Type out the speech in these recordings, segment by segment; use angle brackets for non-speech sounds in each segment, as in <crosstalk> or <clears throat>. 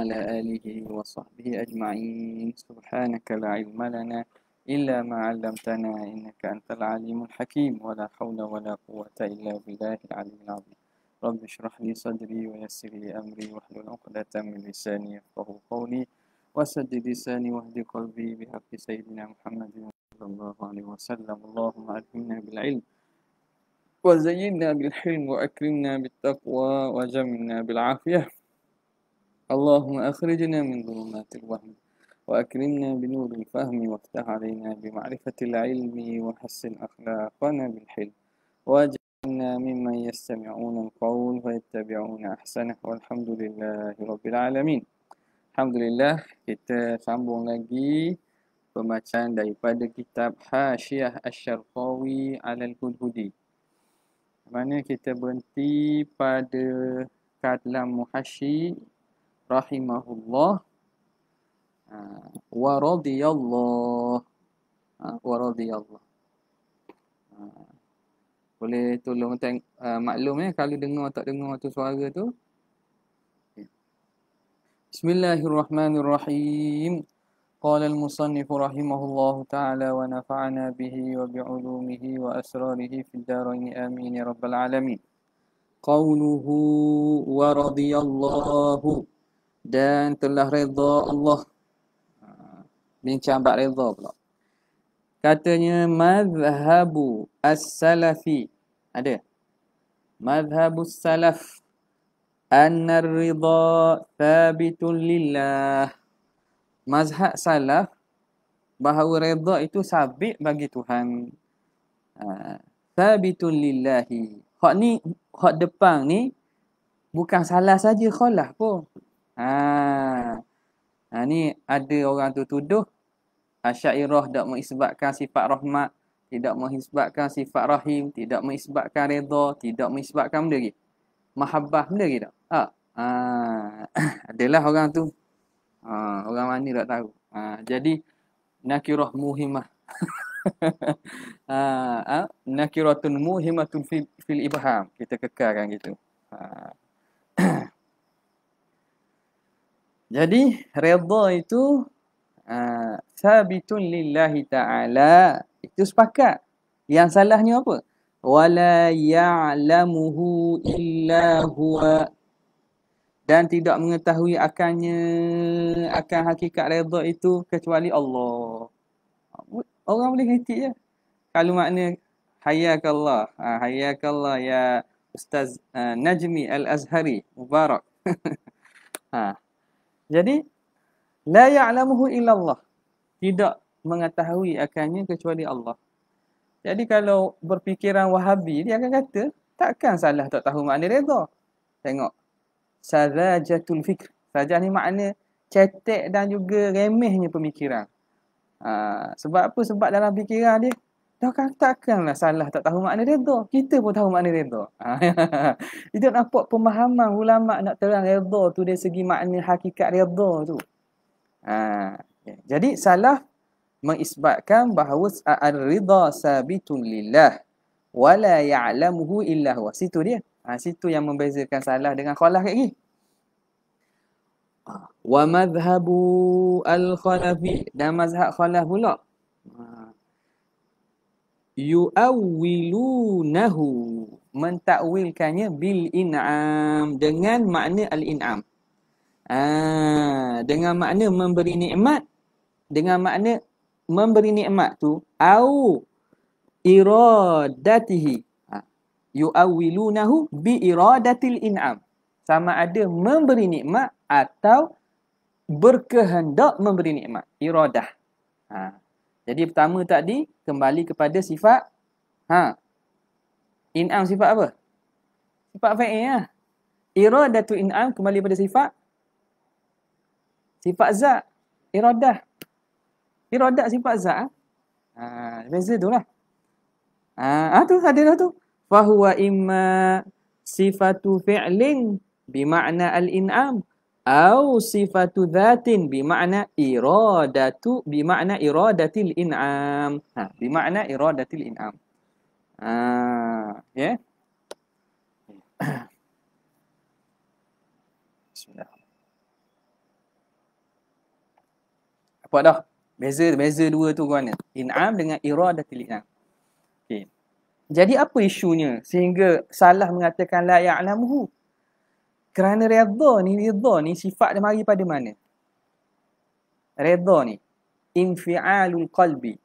على آله وصحبه أجمعين سبحانك لا علم لنا إلا ما علمتنا إنك أنت العليم الحكيم ولا حول ولا قوة إلا بالله العلي العظيم رب اشرح لي صدري ويسر لي أمري واحلل عقدة من لساني يفقه قولي وسدد لساني واهد قلبي بحق سيدنا محمد صلى الله عليه وسلم اللهم ألهمنا بالعلم وزينا بالحلم وأكرمنا بالتقوى وجملنا بالعافية اللهم أخرجنا من ظلمات الوهم وأكرمنا بنور الفهم وافتح علينا بمعرفة العلم وحسن أخلاقنا بالحلم واجعلنا ممن يستمعون القول ويتبعون أحسنه والحمد لله رب العالمين لله kita sambung lagi pembacaan daripada kitab Hasyiah Asy-Syarqawi Al-Hudhudi. Mana kita berhenti pada kalam muhashi rahimahullah uh, wa radiyallah ha, uh, uh, boleh tolong teng uh, maklum eh kalau dengar tak dengar tu suara tu ya. bismillahirrahmanirrahim qala al-musannif rahimahullah ta'ala wa nafa'ana bihi wa bi'ulumihi wa asrarihi fid dharain amin ya rabbal alamin qawluhu wa radiyallahu dan telah redha Allah ha, bincang bab redha pula katanya mazhabu as-salafi ada mazhabu salaf An ar-ridha thabitun lillah mazhab salaf bahawa redha itu sabit bagi Tuhan ha. thabitun lillahi hak ni hak depan ni bukan salah saja kholah pun Ha. ha ni ada orang tu tuduh Asyairah tak mengisbatkan sifat rahmat, tidak mengisbatkan sifat rahim, tidak mengisbatkan redha, tidak mengisbatkan benda lagi. Mahabbah benda lagi tak? Ha. ha. <coughs> Adalah orang tu. Ha. orang mana tak tahu. Ha. jadi nakirah muhimah. ah <laughs> ha, ha? nakiratun muhimatun fil, fil ibham kita kekalkan gitu ha. Jadi redha itu uh, sabitun lillahi ta'ala. Itu sepakat. Yang salahnya apa? Wala ya'lamuhu illa huwa. Dan tidak mengetahui akannya, akan hakikat redha itu kecuali Allah. Orang boleh kritik je. Kalau makna hayyakallah. Ha, ah, hayyakallah ya Ustaz uh, Najmi Al-Azhari. Mubarak. ha. <laughs> Jadi la ya'lamuhu illallah. Tidak mengetahui akannya kecuali Allah. Jadi kalau berfikiran Wahabi dia akan kata takkan salah tak tahu makna redha. Tengok. Sazajatul fikr. Sazaj ni makna cetek dan juga remehnya pemikiran. Ha, sebab apa? Sebab dalam fikiran dia Takkan, takkanlah salah tak tahu makna redha. Kita pun tahu makna redha. Kita ha. <laughs> nampak pemahaman ulama' nak terang redha tu dari segi makna hakikat redha tu. Ha. Jadi salah mengisbatkan bahawa al-ridha sabitun lillah wa la ya'lamuhu illa huwa. Situ dia. Ha, situ yang membezakan salah dengan khalah kat Wa madhabu al-khalafi. Dan mazhab khalaf pula yu'awwilunahu mentakwilkannya bil in'am dengan makna al in'am ha, ah, dengan makna memberi nikmat dengan makna memberi nikmat tu au iradatihi ha, yu'awwilunahu bi iradatil in'am sama ada memberi nikmat atau berkehendak memberi nikmat iradah ha, jadi pertama tadi kembali kepada sifat ha in'am sifat apa? Sifat fa'il lah. Ya? Iradatu in'am kembali pada sifat sifat zat. Iradah. Iradah sifat zat. Ha, beza tu lah. Ha, ah, tu ada lah tu. Fahuwa imma sifatu fi'lin bima'na al-in'am au sifatu dhatin bi makna iradatu bi makna iradatil in'am ha bi makna iradatil in'am ha ya yeah? <coughs> bismillah apa dah beza beza dua tu kau ni in'am dengan iradatil in'am okey jadi apa isunya sehingga salah mengatakan la ya'lamuhu ya kerana redha ni, redha ni sifat dia mari pada mana? Redha ni. Infialul qalbi.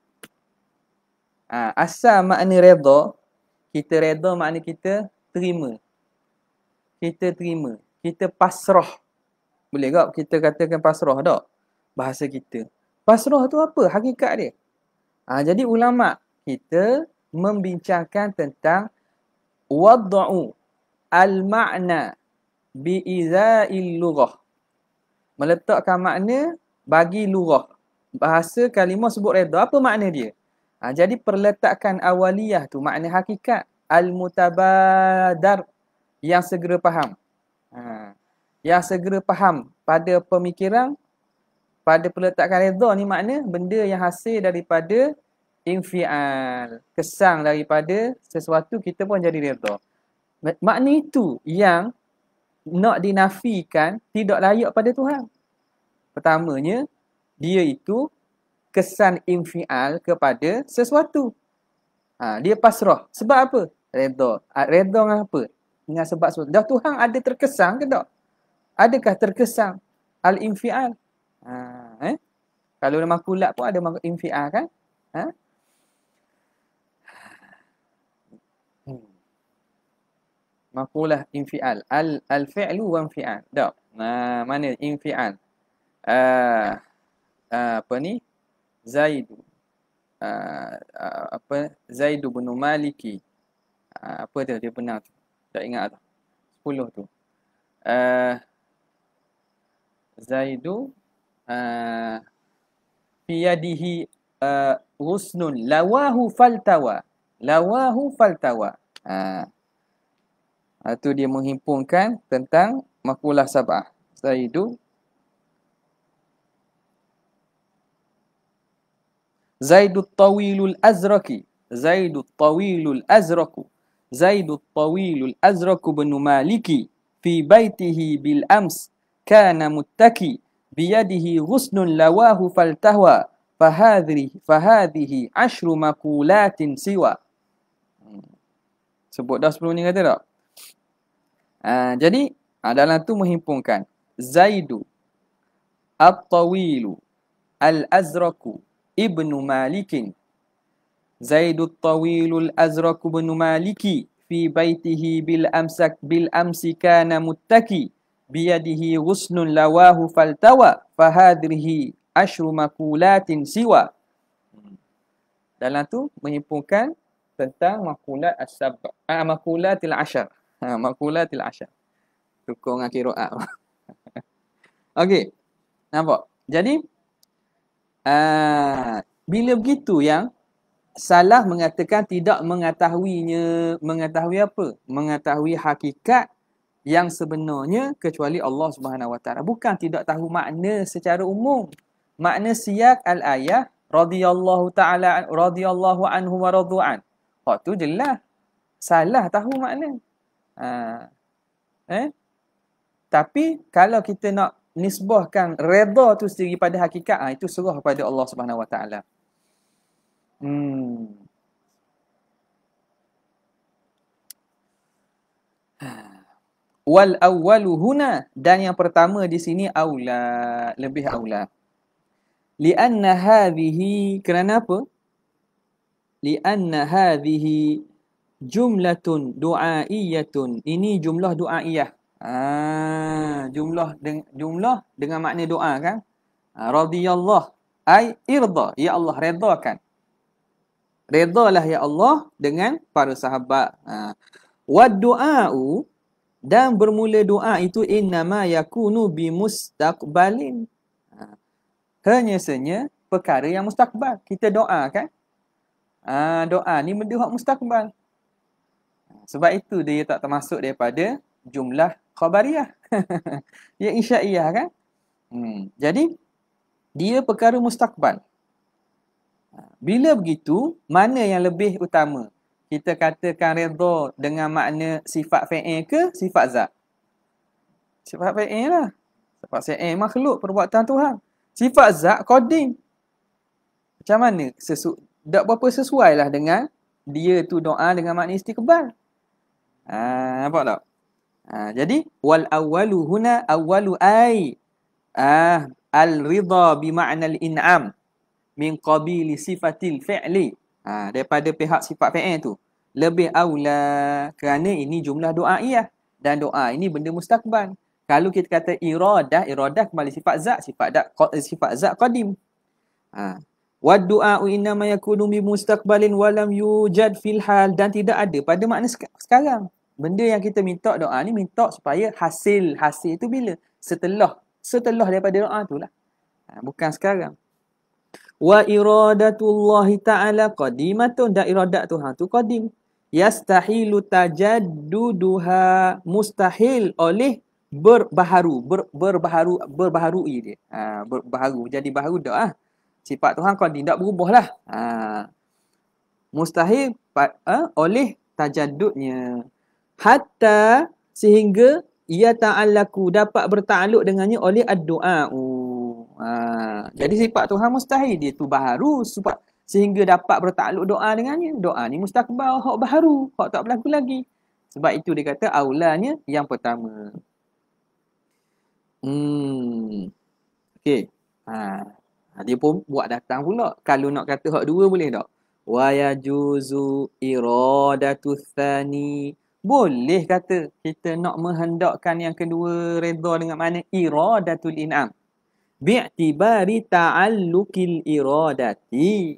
Ha, asal makna redha, kita redha makna kita terima. Kita terima. Kita pasrah. Boleh tak kita katakan pasrah tak? Bahasa kita. Pasrah tu apa? Hakikat dia. Ha, jadi ulama' kita membincangkan tentang wadda'u al-ma'na il lughah meletakkan makna bagi lughah bahasa kalimah sebut redha apa makna dia ha, jadi perletakkan awaliyah tu makna hakikat al-mutabadar yang segera faham ha, yang segera faham pada pemikiran pada perletakkan redha ni makna benda yang hasil daripada infial kesang daripada sesuatu kita pun jadi redha makna itu yang nak dinafikan tidak layak pada Tuhan. Pertamanya, dia itu kesan infial kepada sesuatu. Ha, dia pasrah. Sebab apa? Redha. Ha, redha dengan apa? Dengan sebab sesuatu. Dah Tuhan ada terkesan ke tak? Adakah terkesan al-infial? Ha, eh? Kalau makulat pun ada infial kan? Ha? Makulah infial al al fi'lu wa infial dak nah mana infial uh, ah, uh, ah, apa ni Zaidu uh, uh, apa Zaidu bin maliki uh, apa dia dia benar tu tak ingat dah 10 tu uh, zaidu fi uh, yadihi uh, ghusnun lawahu faltawa lawahu faltawa uh, Ha, dia menghimpunkan tentang makulah sabah. Setelah itu. Zaidul Tawilul Azraki. Zaidul Tawilul Azraku. Zaidul Tawilul Azraku bin Maliki. Fi baitihi bil ams. Kana muttaki. Biyadihi ghusnun lawahu faltahwa. Fahadhi, fahadhihi ashru makulatin siwa. Hmm. Sebut dah sebelum ni kata tak? Ah, jadi uh, dalam tu menghimpunkan Zaidu At-Tawilu Al-Azraku Ibnu Malikin Zaidu At-Tawilu Al-Azraku Ibnu Maliki Fi baitihi bil amsak bil amsi kana muttaki biyadihi ghusnun lawahu faltawa fahadrihi ashru makulatin siwa dalam tu menghimpunkan tentang makulat as-sab ah, makulatil asyar Ha, makulatil asyar. Tukung akhir ru'at. <laughs> Okey. Nampak? Jadi, uh, bila begitu yang salah mengatakan tidak mengetahuinya, mengetahui apa? Mengetahui hakikat yang sebenarnya kecuali Allah Subhanahu bukan tidak tahu makna secara umum makna siyak al-ayah radhiyallahu taala radhiyallahu anhu wa radu'an. Waktu jelas salah tahu makna. Ah. eh? Tapi kalau kita nak nisbahkan redha tu sendiri pada hakikat, ha, itu serah kepada Allah Subhanahu Wa Hmm. Ah. Wal awwalu huna dan yang pertama di sini aula lebih aula. Lianna hadhihi kerana apa? Lianna hadhihi jumlatun du'aiyatun. Ini jumlah du'aiyah. Ha, jumlah deng, jumlah dengan makna doa kan? Ha, ah, radiyallah ai irda. Ya Allah redakan. Redalah ya Allah dengan para sahabat. Ha. Ah, Wa du'a'u dan bermula doa itu innama yakunu bi mustaqbalin. Hanya senya perkara yang mustaqbal Kita doa kan? Ha, doa ni benda mustaqbal sebab itu dia tak termasuk daripada jumlah khabariyah. Ya <laughs> isyaiyah kan? Hmm. Jadi dia perkara mustakban. Ha, bila begitu, mana yang lebih utama? Kita katakan redha dengan makna sifat fi'il ke sifat zat? Sifat fi'il lah. Sifat fi'il makhluk perbuatan Tuhan. Sifat zat qadim. Macam mana? Sesu tak berapa sesuai lah dengan dia tu doa dengan makna istiqbal. Ah, nampak tak? Ha, jadi wal awwalu huna awwalu ai ah al ridha bi ma'na al in'am min qabili sifatil fi'li Ah, daripada pihak sifat fi'il tu lebih aula kerana ini jumlah doa iya dan doa ini benda mustakban kalau kita kata iradah iradah kembali sifat zat sifat dak eh, sifat zat qadim ha ah, wa du'a'u inna ma yakunu bi mustaqbalin wa lam yujad fil hal dan tidak ada pada makna sekarang benda yang kita minta doa ni minta supaya hasil hasil tu bila setelah setelah daripada doa tu lah ha, bukan sekarang wa iradatullahi ta'ala qadimatun dan iradat Tuhan tu qadim yastahilu tajadduduha mustahil oleh berbaharu ber, berbaharu berbaharu dia ha, berbaharu jadi baharu dah ah sifat Tuhan qadim tak berubah lah ha, mustahil ha, oleh tajadudnya hatta sehingga ia ta'allaku dapat bertakluk dengannya oleh ad-du'a. Ha. Jadi sifat Tuhan mustahil dia tu baharu sifat sehingga dapat bertakluk doa dengannya. Doa ni mustakbal, hak baharu, hak tak berlaku lagi. Sebab itu dia kata aulanya yang pertama. Hmm. Okey. Ha. Dia pun buat datang pula. Kalau nak kata hak dua boleh tak? Wa yajuzu iradatu thani boleh kata kita nak menghendakkan yang kedua redha dengan mana iradatul in'am bi'tibari ta'allukil iradati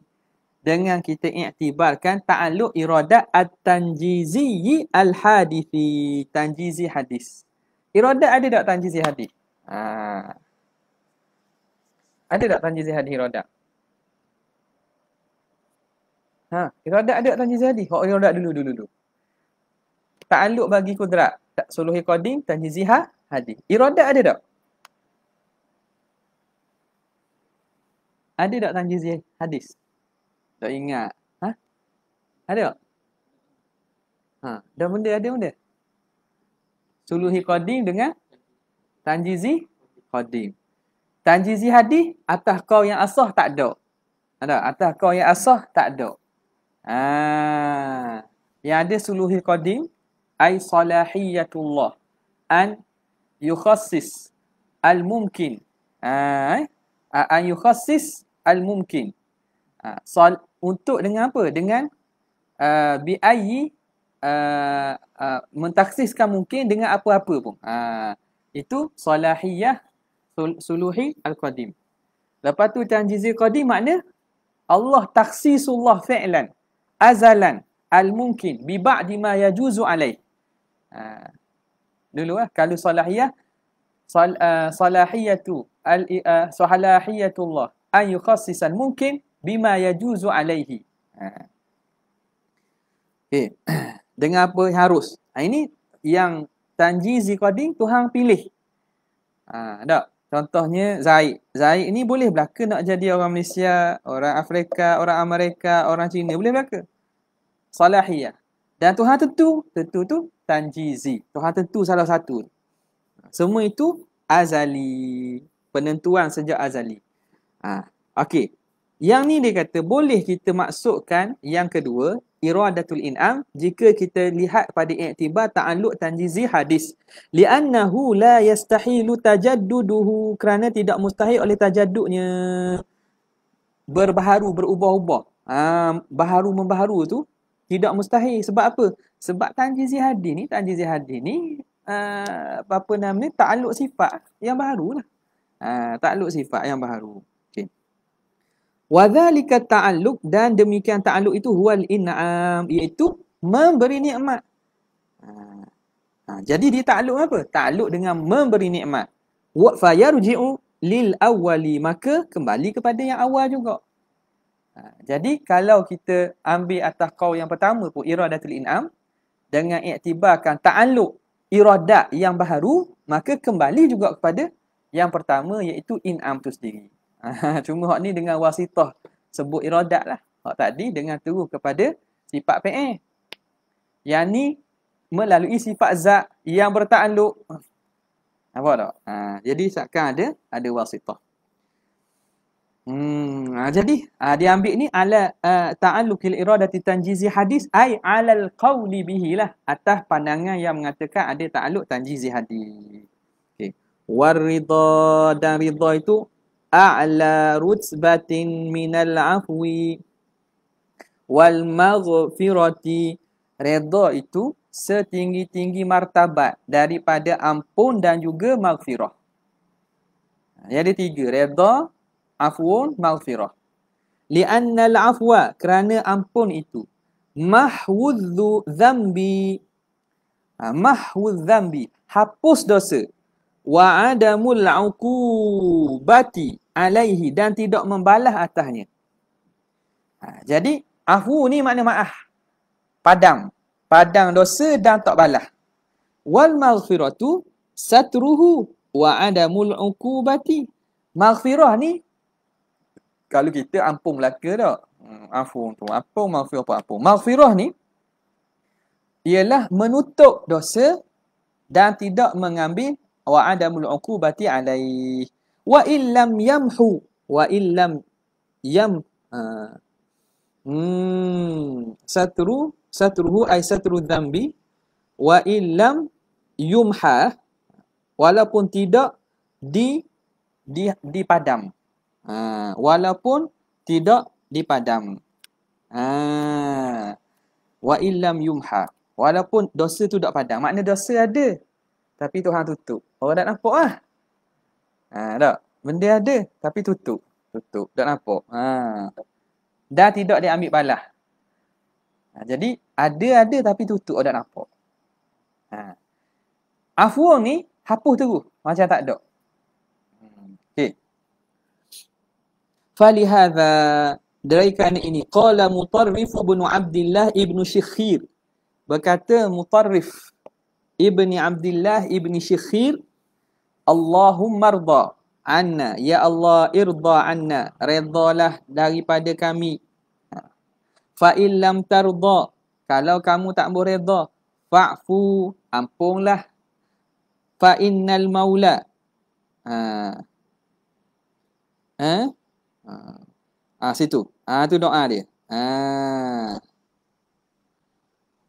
dengan kita i'tibarkan ta'alluq iradat at-tanjizi al-hadithi tanjizi hadis iradat ada tak tanjizi hadis ha. ada tak tanjizi hadis iradat ha iradat ada tak tanjizi hadis kalau iradat dulu dulu dulu Ta'aluk bagi kudrat. Tak suluh recording, tanjiziha, hadir. Iroda ada tak? Ada tak tanjizi hadis? Tak ingat. Ha? Ada tak? Ha, ada benda, ada benda. Suluhi recording dengan tanjizi recording. Tanjizi hadis, atas kau yang asah tak ada. Ada, ha, atas kau yang asah tak ada. Ah, ha. yang ada suluhi recording, ay salahiyatullah an yukhassis al-mumkin. Ha, an yukhassis al-mumkin. Ha, untuk dengan apa? Dengan uh, bi'ayi uh, uh, mentaksiskan mungkin dengan apa-apa pun. Ha, itu salahiyah suluhi al-qadim. Lepas tu macam jizir qadim makna Allah taksisullah fi'lan azalan al-mungkin bi ba'di ma yajuzu alaih. Ah. dulu lah kalau salahiyah sal, uh, salahiyatu al uh, salahiyatullah an yukhassisan mungkin bima yajuzu alaihi uh. okay. dengan apa yang harus ha, ini yang tanjizi qadim tuhan pilih ha, tak contohnya zaid zaid ni boleh belaka nak jadi orang malaysia orang afrika orang amerika orang cina boleh belaka salahiyah dan Tuhan tentu, tentu tu tanjizi. Tuhan tentu salah satu. Semua itu azali. Penentuan sejak azali. Ha. Okey. Yang ni dia kata boleh kita maksudkan yang kedua, iradatul in'am jika kita lihat pada iktibar ta'aluk tanjizi hadis. Li'annahu la yastahilu tajadduduhu kerana tidak mustahil oleh tajadduknya berbaharu, berubah-ubah. Ha, baharu-membaharu tu tidak mustahil. Sebab apa? Sebab tanjizi hadi ni, tanjizi hadi ni uh, apa nama ni, ta'aluk sifat yang baru lah. Uh, ah, ta'aluk sifat yang baru. Okay. Wadhalika ta'aluk dan demikian ta'aluk itu huwal in'am iaitu memberi nikmat. Uh, uh, jadi dia ta'aluk apa? Ta'aluk dengan memberi nikmat. Wa fayarji'u lil awwali maka kembali kepada yang awal juga. Ha, jadi kalau kita ambil atas kau yang pertama pun iradatul in'am dengan iktibarkan ta'aluk iradat yang baharu maka kembali juga kepada yang pertama iaitu in'am tu sendiri. Ha, <laughs> cuma hak ni dengan wasitah sebut iradat lah. Hak tadi dengan terus kepada sifat PE. Yang ni melalui sifat zat yang bertakluk. Nampak tak? Ha, jadi seakan ada ada wasitah. Hmm, ah, jadi uh, ah, dia ambil ni ala uh, ta'alluqil iradati tanjizi hadis ai ala alqauli bihi lah atas pandangan yang mengatakan ada ta'alluq tanjizi hadis. Okey. Warida ridha dan ridha itu a'la rutbatin min afwi wal maghfirati redha itu setinggi-tinggi martabat daripada ampun dan juga maghfirah. Jadi tiga, redha, afwun maghfirah li'anna al-afwa kerana ampun itu mahwudhu zambi ha, mahwudh zambi hapus dosa wa adamul uqubati alaihi dan tidak membalas atasnya ha, jadi afu ni makna maaf padam padang dosa dan tak balas wal maghfiratu satruhu wa adamul uqubati maghfirah ni kalau kita ampun Melaka tak? Hmm, Afung tu. Apa maafirah apa apa? Maafirah ni ialah menutup dosa dan tidak mengambil wa adamul uqubati alaih. Wa illam yamhu wa illam yam uh, hmm, satru satruhu ay satru dhambi wa illam yumha walaupun tidak di di dipadam Ha, walaupun tidak dipadam. Ha, wa illam yumha. Walaupun dosa tu tak padam. maknanya dosa ada. Tapi Tuhan tutup. Orang tak nampak lah. Ha, tak? Benda ada. Tapi tutup. Tutup. Tak nampak. Ha. Dah tidak dia ambil balah. Ha, jadi, ada-ada tapi tutup. Orang tak nampak. Ha. Afuong ni, hapus terus. Macam tak ada. Hmm. Okay falihadha dari kerana ini qala mutarrif ibnu abdillah ibnu syikhir berkata mutarrif ibni abdillah ibni syikhir Allahumma rda anna ya Allah irda anna redalah daripada kami fa illam tarda kalau kamu tak boleh redha fa'fu ampunlah Fainnal maula ha. ha? Ah. ah situ. Ah tu doa dia. Ah.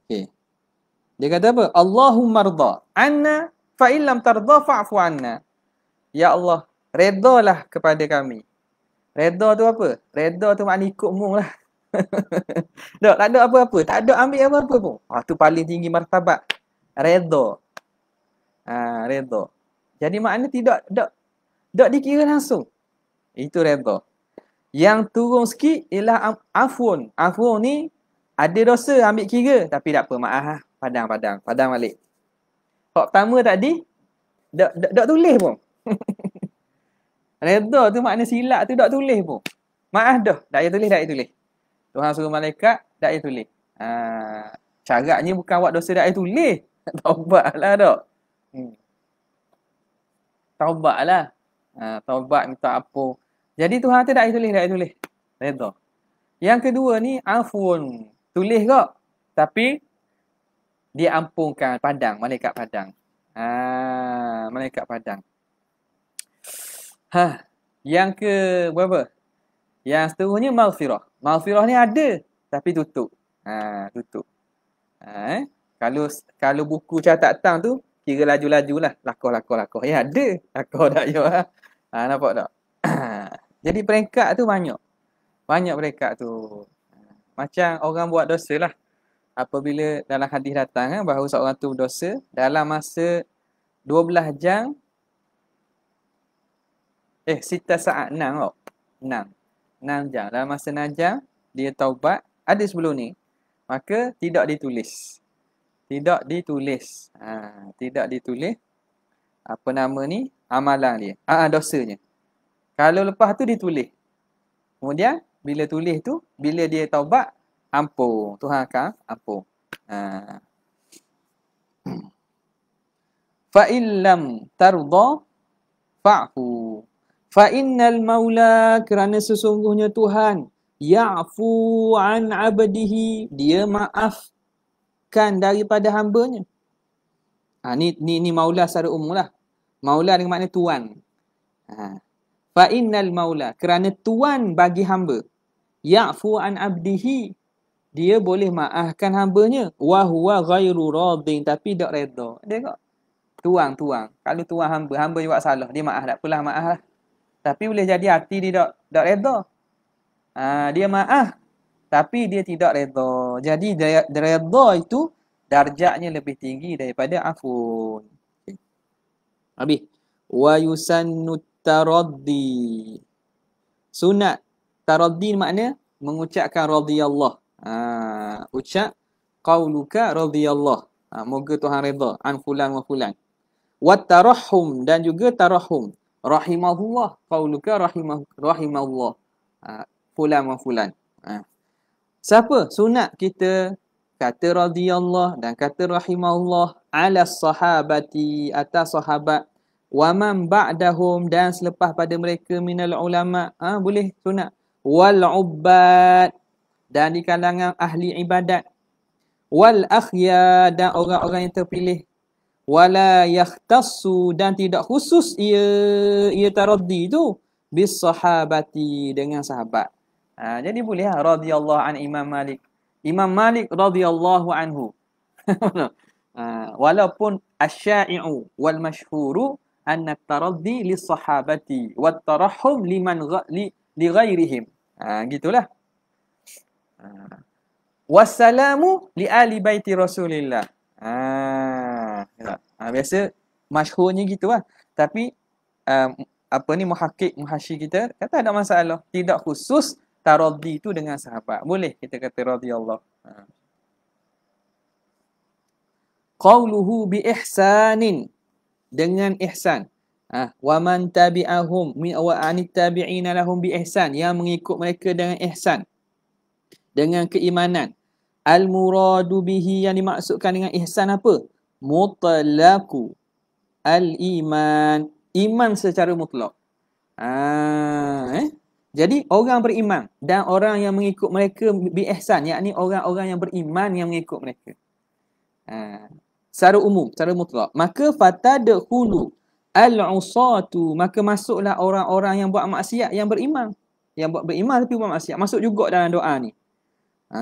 Okey. Dia kata apa? Allahumma rida anna fa in lam tarda fa'fu anna. Ya Allah, redalah kepada kami. Redha tu apa? Redha tu makna ikut mu lah. <laughs> Dok, tak ada apa-apa. Tak ada ambil apa-apa pun. Ah, tu paling tinggi martabat. Redha. Ah, redha. Jadi makna tidak tak tak dikira langsung. Itu redha. Yang turun sikit ialah afun. Afun ni ada dosa ambil kira tapi tak apa maaf lah. Padang, padang. Padang balik. Hak pertama tadi, tak dok, dok tulis pun. <laughs> Redo tu makna silap tu tak tulis pun. Maaf dah. Tak payah tulis, tak payah tulis. Tuhan suruh malaikat, tak payah tulis. Ha, syaratnya bukan buat dosa tak payah tulis. <laughs> Taubat lah dok. Hmm. Taubat lah. Ha, taubat minta apa. Jadi Tuhan kata tak boleh tulis, tak boleh tulis. Reda. Yang kedua ni afun. Tulis kok. Tapi diampunkan padang, malaikat padang. Ha, malaikat padang. Ha, yang ke berapa? Yang seterusnya maghfirah. Maghfirah ni ada tapi tutup. Ha, tutup. Ha, eh? kalau kalau buku catat tang tu kira laju-lajulah, lakoh-lakoh-lakoh. Ya ada, lakoh dak Ya, Ha? ha, nampak tak? <coughs> Jadi peringkat tu banyak. Banyak peringkat tu. Macam orang buat dosa lah. Apabila dalam hadis datang kan bahawa seorang tu berdosa dalam masa 12 jam eh sita saat 6 kau. Oh. 6. 6 jam. Dalam masa 6 jam dia taubat ada sebelum ni. Maka tidak ditulis. Tidak ditulis. Ha, tidak ditulis apa nama ni amalan dia. Ah, ah dosanya. Kalau lepas tu dia tulis. Kemudian bila tulis tu, bila dia taubat, ampun. Tuhan akan ampun. Ha. Fa in lam tarda fa'fu. Fa innal maula kerana sesungguhnya Tuhan ya'fu an 'abdihi, dia maafkan daripada hamba-Nya. Ha, ni ni ni maula secara umumlah. Maula dengan makna tuan. Ha fa innal maula kerana tuan bagi hamba ya'fu an abdihi dia boleh maafkan hambanya wa huwa ghairu radin tapi tak redha tengok tuang tuang kalau tuang hamba hamba juga salah dia maaf tak pula maaf lah. tapi boleh jadi hati dia tak tak redha ha, dia maaf tapi dia tidak redha jadi redha itu darjatnya lebih tinggi daripada afun okay. habis wa yusannu taraddi. Sunat taraddi makna mengucapkan radhiyallah. Ha, ucap qauluka radhiyallah. Ha, moga Tuhan redha an fulan wa fulan. Wa tarahum dan juga tarahum. Rahimahullah qauluka rahimah rahimallah. Ha, fulan wa fulan. Ha. Siapa sunat kita kata radhiyallah dan kata rahimallah ala sahabati atas sahabat waman ba'dahum dan selepas pada mereka minal ulama ha, boleh nak. wal ubbad dan di kalangan ahli ibadat wal akhya dan orang-orang yang terpilih wala yahtassu dan tidak khusus ia ia taraddi tu bis sahabati dengan sahabat ha, jadi boleh ha? radhiyallahu an imam malik imam malik radhiyallahu anhu <laughs> ha, walaupun asy wal mashhuru an taraddi li sahabati wa tarahum liman li li ghairihim. Ha, gitulah. Ha. Wassalamu li ali baiti Rasulillah. Ha. ha biasa masyhurnya gitulah. Tapi um, apa ni muhakkik muhasyi kita kata ada masalah. Tidak khusus taraddi tu dengan sahabat. Boleh kita kata radhiyallahu. Ha. Qawluhu bi ihsanin dengan ihsan. Ha, wa man tabi'ahum min wa anit tabi'ina lahum bi ihsan yang mengikut mereka dengan ihsan dengan keimanan al muradu bihi yang dimaksudkan dengan ihsan apa mutlaqu al iman iman secara mutlak ha, eh? jadi orang beriman dan orang yang mengikut mereka bi ihsan yakni orang-orang yang beriman yang mengikut mereka ha, secara umum, secara mutlak. Maka fatadkhulu al-usatu, maka masuklah orang-orang yang buat maksiat yang beriman. Yang buat beriman tapi buat maksiat. Masuk juga dalam doa ni. Ha,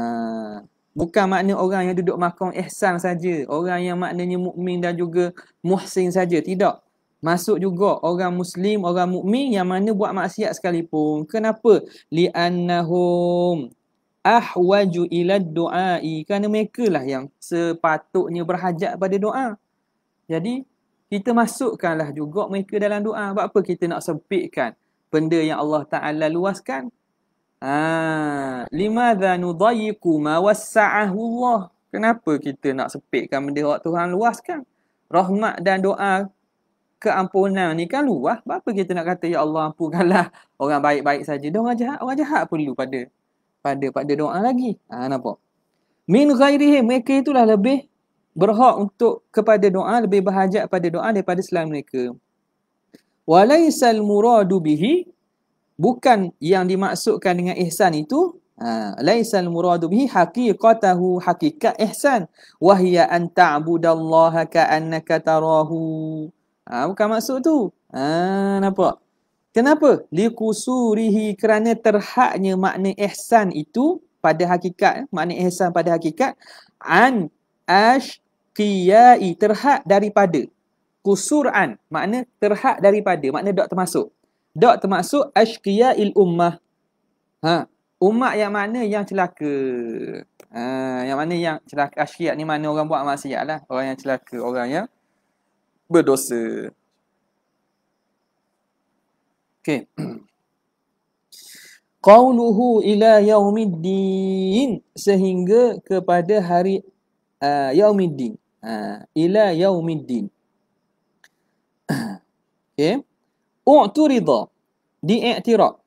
bukan makna orang yang duduk makam ihsan saja, orang yang maknanya mukmin dan juga muhsin saja, tidak. Masuk juga orang muslim, orang mukmin yang mana buat maksiat sekalipun. Kenapa? Li'annahum ahwaju ila du'ai kerana mereka lah yang sepatutnya berhajat pada doa. Jadi kita masukkanlah juga mereka dalam doa. Sebab apa kita nak sempitkan benda yang Allah Taala luaskan? Ha, limadha nudayiqu ma wassa'ahu Allah? Kenapa kita nak sempitkan benda yang Tuhan luaskan? Rahmat dan doa keampunan ni kan luas. Sebab apa kita nak kata ya Allah ampunkanlah orang baik-baik saja. Dan orang jahat, orang jahat perlu pada pada pada doa lagi. Ha, nampak? Min ghairihim, mereka itulah lebih berhak untuk kepada doa, lebih berhajat pada doa daripada selain mereka. Walaisal muradu bihi, bukan yang dimaksudkan dengan ihsan itu, ha, laisal muradu bihi haqiqatahu hakikat ihsan, wahia an ta'budallaha ka'annaka tarahu. Ha, bukan maksud tu. Ha, nampak? Kenapa? Likusurihi kerana terhaknya makna ihsan itu pada hakikat, makna ihsan pada hakikat an ashqiyai terhak daripada kusuran makna terhak daripada makna dak termasuk dak termasuk ashqiyail ummah ha ummah yang mana yang celaka ha yang mana yang celaka ashqiyat ni mana orang buat maksiat lah orang yang celaka orang yang berdosa Okay. <clears throat> Qauluhu ila yaumiddin sehingga kepada hari uh, yaumiddin. Uh, ila yaumiddin. <clears throat> Okay. U'turidha. Di'i'tirak.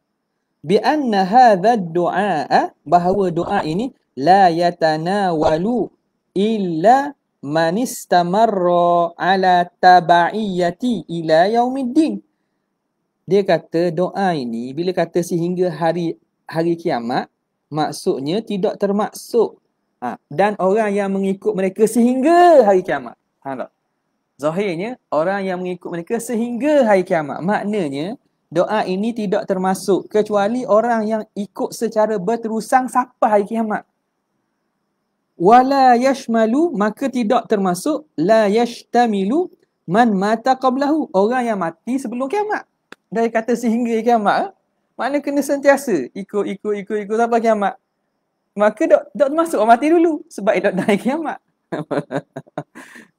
Bi anna hadha du'a'a bahawa doa ini la yatanawalu illa man istamarra ala taba'iyyati ila yaumiddin dia kata doa ini bila kata sehingga hari hari kiamat maksudnya tidak termasuk ha, dan orang yang mengikut mereka sehingga hari kiamat. Faham tak? Zahirnya orang yang mengikut mereka sehingga hari kiamat. Maknanya doa ini tidak termasuk kecuali orang yang ikut secara berterusan sampai hari kiamat. Wala yashmalu maka tidak termasuk la yashtamilu man mata qablahu orang yang mati sebelum kiamat dari kata sehingga kiamat eh? mana kena sentiasa ikut ikut ikut ikut sampai kiamat maka dok dok masuk orang mati dulu sebab dok naik kiamat ha,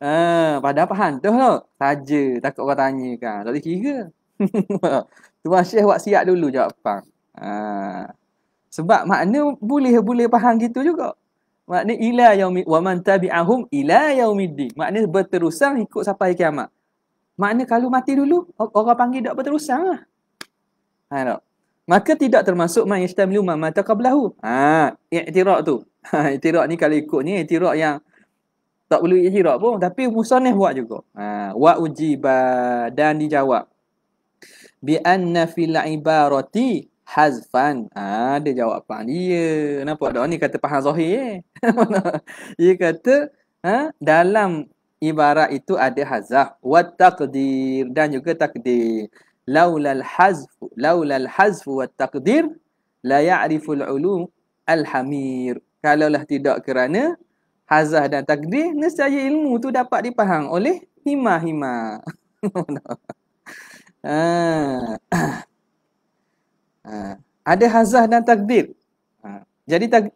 <laughs> ah, pada faham tu saja takut orang tanya kan tak boleh <laughs> Tu tuan syekh buat siap dulu jawapan ha. Ah, sebab makna boleh boleh faham gitu juga makna ila yaum wa man tabi'ahum ila yaumiddin makna berterusan ikut sampai kiamat Makna kalau mati dulu, orang panggil dok berterusan lah. Ha, tak? Maka tidak termasuk man yastamilu man mata qablahu. Ha, i'tiraq tu. Ha, i'tiraq ni kalau ikut ni i'tiraq yang tak perlu i'tiraq pun tapi musannif buat juga. Ha, wa ujiba dan dijawab. Bi anna fil ibarati hazfan. Ha, dia jawab apa dia? Ya, nampak tak ni kata paham zahir eh. <laughs> dia kata ha, dalam ibarat itu ada hazaf wa taqdir dan juga takdir laulal hazf laulal hazf wa taqdir la ya'riful ulum alhamir kalaulah tidak kerana hazah dan takdir nescaya ilmu tu dapat dipahang oleh hima-hima <laughs> ha. ha. ada hazah dan takdir ha. jadi tak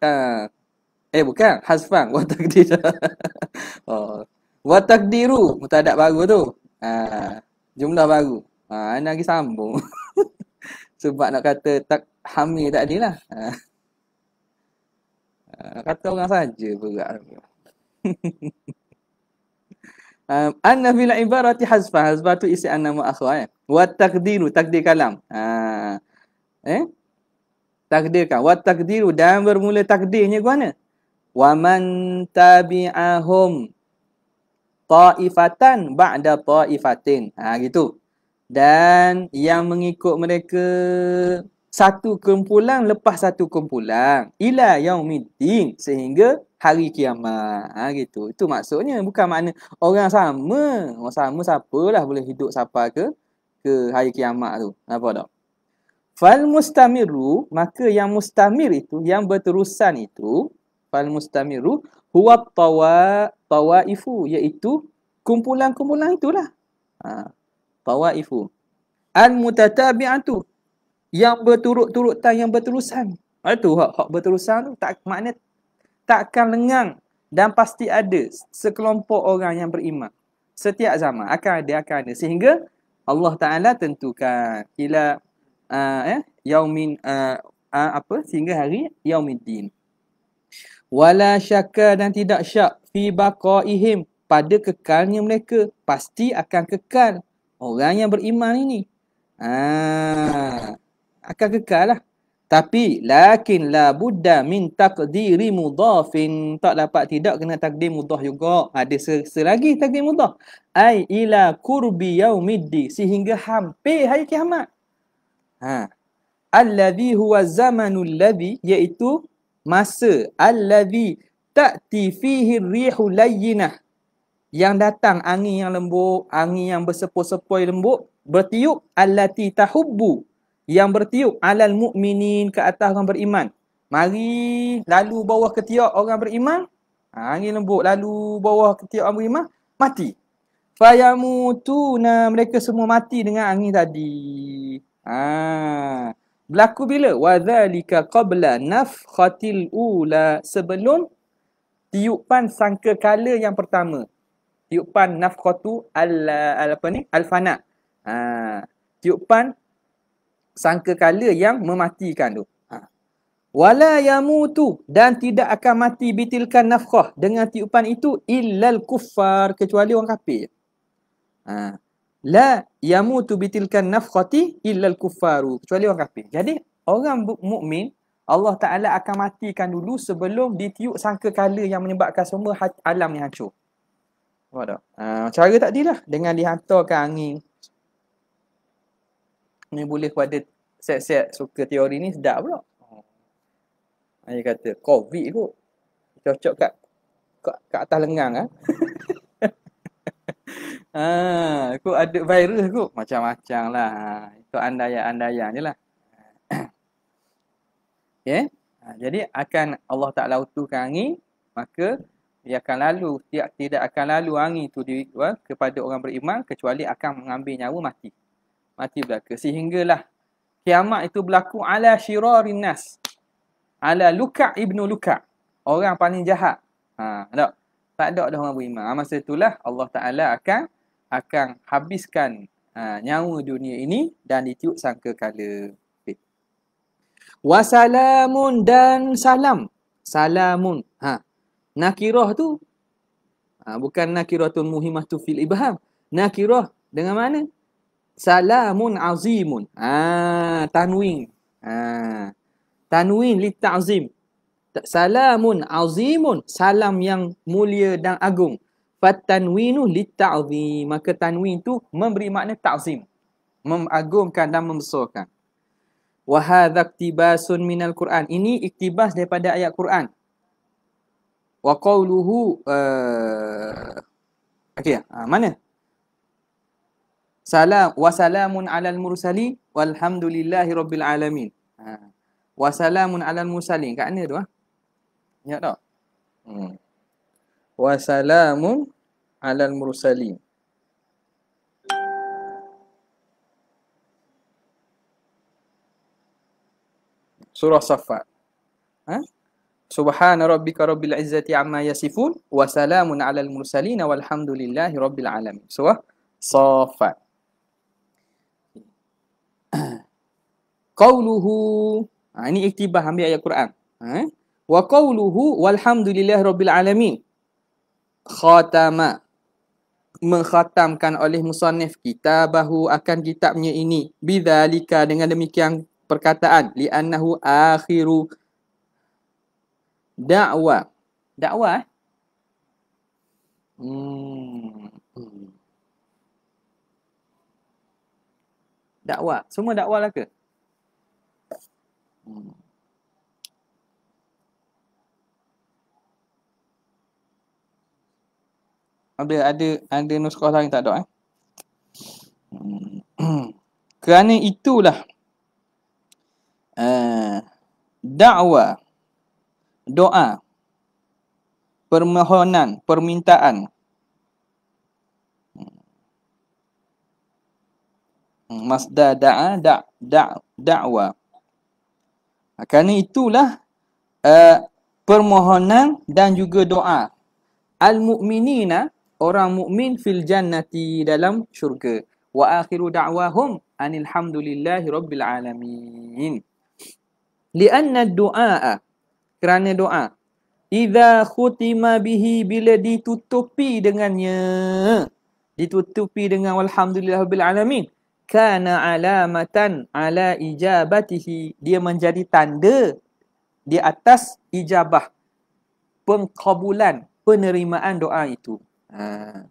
eh bukan hazfan wa takdir <laughs> oh wa takdiru mutada baru tu ha jumlah baru ha ana lagi sambung <laughs> sebab nak kata tak hamil tak adillah ha. ha. kata orang saja berat um, <laughs> anna fil ibarati hazfa hazfa tu isi anna muakhir eh wa takdiru takdir kalam ha eh takdirkan wa takdiru dan bermula takdirnya guna wa man tabi'ahum taifatan ba'da taifatin. Ha gitu. Dan yang mengikut mereka satu kumpulan lepas satu kumpulan ila yaumiddin sehingga hari kiamat. Ha gitu. Itu maksudnya bukan makna orang sama. Orang sama siapalah boleh hidup siapa ke ke hari kiamat tu. Apa tak? Fal mustamiru maka yang mustamir itu yang berterusan itu fal mustamiru huwa tawa tawaifu iaitu kumpulan-kumpulan itulah. Ha, tawaifu. Al-mutatabi'atu yang berturut-turutan yang berterusan. Itu ha, hak hak berterusan tu tak makna takkan lengang dan pasti ada sekelompok orang yang beriman. Setiap zaman akan ada akan ada sehingga Allah Taala tentukan ila uh, eh yaumin uh, uh, apa sehingga hari yaumiddin. Wala syaka dan tidak syak fi baqaihim pada kekalnya mereka pasti akan kekal orang yang beriman ini. Ha, akan kekal lah. Tapi lakin la budda min taqdiri mudhafin. Tak dapat tidak kena takdir mudah juga. Ada selagi takdir mudah. Ai ila kurbi yaumiddi sehingga hampir hari kiamat. Ha. Alladhi huwa zamanul ladhi iaitu masa. Alladhi ta'ti fihi rihu layyinah yang datang angin yang lembut, angin yang bersepoi-sepoi lembut bertiup allati tahubbu yang bertiup alal mu'minin ke atas orang beriman. Mari lalu bawah ketiak orang beriman, ha, angin lembut lalu bawah ketiak orang beriman mati. Fayamutuna mereka semua mati dengan angin tadi. Ha. Berlaku bila? Wadhalika qabla nafkhatil ula sebelum tiupan sangkakala yang pertama tiupan nafkhatu al, al apa ni al ha, tiupan sangkakala yang mematikan tu ha. wala yamutu dan tidak akan mati bitilkan nafkhah dengan tiupan itu illal kufar kecuali orang kafir ha. la yamutu bitilkan nafkhati illal kuffaru kecuali orang kafir jadi orang mukmin Allah Ta'ala akan matikan dulu sebelum ditiup sangka kala yang menyebabkan semua hati, alam ni hancur. Nampak tak? Uh, cara tak dilah dengan dihantarkan angin. Ni boleh kepada set-set suka teori ni sedap pula. Ah, dia kata COVID kot. Cocok kat, kat, kat atas lengang kan. Ah. Ha, <laughs> aku ah, ada virus aku. Macam-macam lah. Itu andaian-andaian je lah. Okay. Ya. Ha, jadi akan Allah Ta'ala utuhkan angin, maka ia akan lalu, tidak, tidak akan lalu angin itu di, wa, kepada orang beriman kecuali akan mengambil nyawa mati. Mati berlaku Sehinggalah kiamat itu berlaku ala syirarin nas. Ala luka' ibnu luka' Orang paling jahat. Ha, tak? Tak ada dah orang beriman. Ha, masa itulah Allah Ta'ala akan akan habiskan ha, nyawa dunia ini dan ditiup sangka kala. Wasalamun dan salam. Salamun. Ha. Nakirah tu. Ha. bukan nakirah tun muhimah tu fil ibham. Nakirah dengan mana? Salamun azimun. Ha. Tanwin. Ha. Tanwin li ta'zim. Salamun azimun. Salam yang mulia dan agung. tanwinu li ta'zim. Maka tanwin tu memberi makna ta'zim. Memagungkan dan membesarkan wa hadha iktibasun minal Quran. Ini iktibas daripada ayat Quran. Wa qawluhu uh, Okey, uh, mana? Salam wa salamun alal mursali walhamdulillahi rabbil alamin. Ha. Wa salamun alal mursalin. Kat mana tu ah? Ingat tak? Hmm. Wa salamun alal mursalin. surah Saffat. Ha? Subhana rabbika rabbil izzati amma yasifun wa salamun alal mursalin walhamdulillahi rabbil alamin. Surah Saffat. <clears throat> Qauluhu ha, ini iktibah ambil ayat Quran. Ha? Wa qauluhu walhamdulillahi rabbil alamin. Khatama mengkhatamkan oleh musannif kitabahu akan kitabnya ini bidzalika dengan demikian perkataan li'annahu akhiru da'wa da'wa eh? hmm. da'wa semua da'wa lah ke hmm. ada ada ada nuskah lain tak ada eh hmm. <clears throat> kerana itulah Eh, da'wa, doa, permohonan, permintaan. Hmm, Masda da'a, da, da, da'wa. Ha, kerana itulah uh, permohonan dan juga doa. Al-mu'minina, orang mukmin fil jannati dalam syurga. Wa akhiru da'wahum anilhamdulillahi rabbil alamin. Lianna du'a'a kerana doa. Iza khutima bihi bila ditutupi dengannya. Ditutupi dengan walhamdulillah bil alamin. Kana alamatan ala ijabatihi. Dia menjadi tanda di atas ijabah. Pengkabulan, penerimaan doa itu. Ha.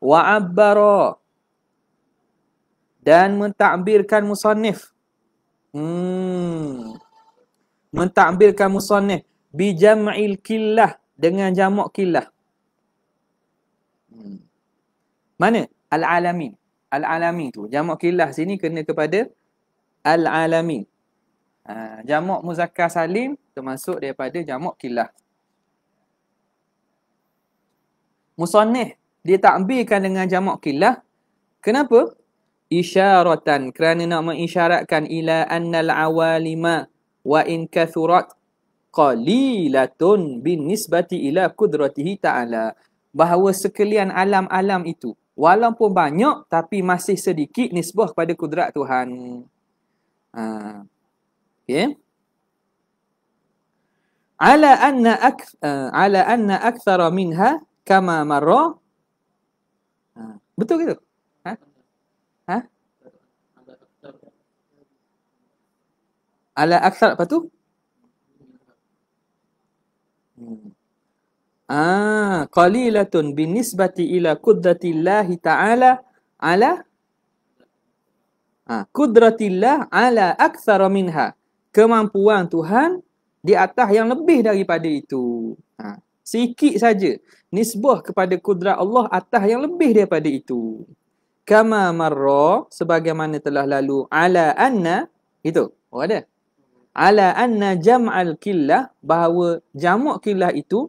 Wa abbara dan mentakbirkan musannif. Hmm mentakbirkan musannif bi jam'il killah dengan jamak killah. Hmm. Mana? Al-alamin. Al-alamin tu. Jamak killah sini kena kepada al-alamin. Ha, jamak muzakkar salim termasuk daripada jamak killah. Musannif dia takbirkan dengan jamak killah. Kenapa? Isyaratan kerana nak mengisyaratkan ila annal awalima wa in kathurat qalilatun nisbati ila kudratihi ta'ala bahawa sekalian alam-alam itu walaupun banyak tapi masih sedikit nisbah kepada kudrat Tuhan. Ha. Okay. Ala anna ak uh, ala anna aktsara minha kama marra. Ha. Betul ke? Tu? Ala aksar apa tu? Ah, qalilatun binisbati ila qudrati Allah Ta'ala ala Ah, qudrati Allah ala aksar minha. Kemampuan Tuhan di atas yang lebih daripada itu. Ah, sikit saja nisbah kepada kudrat Allah atas yang lebih daripada itu. Kama marra sebagaimana telah lalu ala anna itu. Oh ada ala anna jam'al killah bahawa jamak killah itu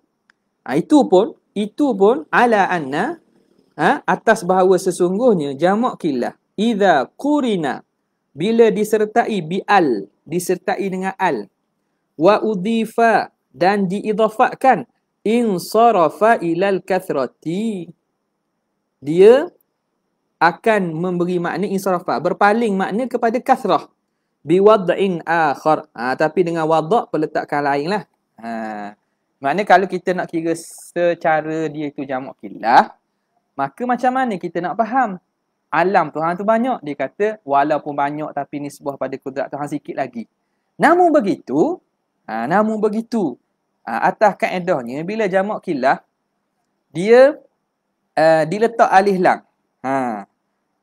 ha, itu pun itu pun ala anna ha, atas bahawa sesungguhnya jamak killah idza qurina bila disertai bi al disertai dengan al wa udhifa dan diidhafakan in sarafa al kathrati dia akan memberi makna insarafa berpaling makna kepada kathrah biwad'in akhar. Ha, tapi dengan wad' peletakan lain lah. Ha, maknanya kalau kita nak kira secara dia tu jamak kilah, maka macam mana kita nak faham? Alam Tuhan tu banyak. Dia kata walaupun banyak tapi ni sebuah pada kudrat Tuhan sikit lagi. Namun begitu, ha, namun begitu, ha, atas kaedahnya bila jamak kilah, dia uh, diletak alih lang. Ha.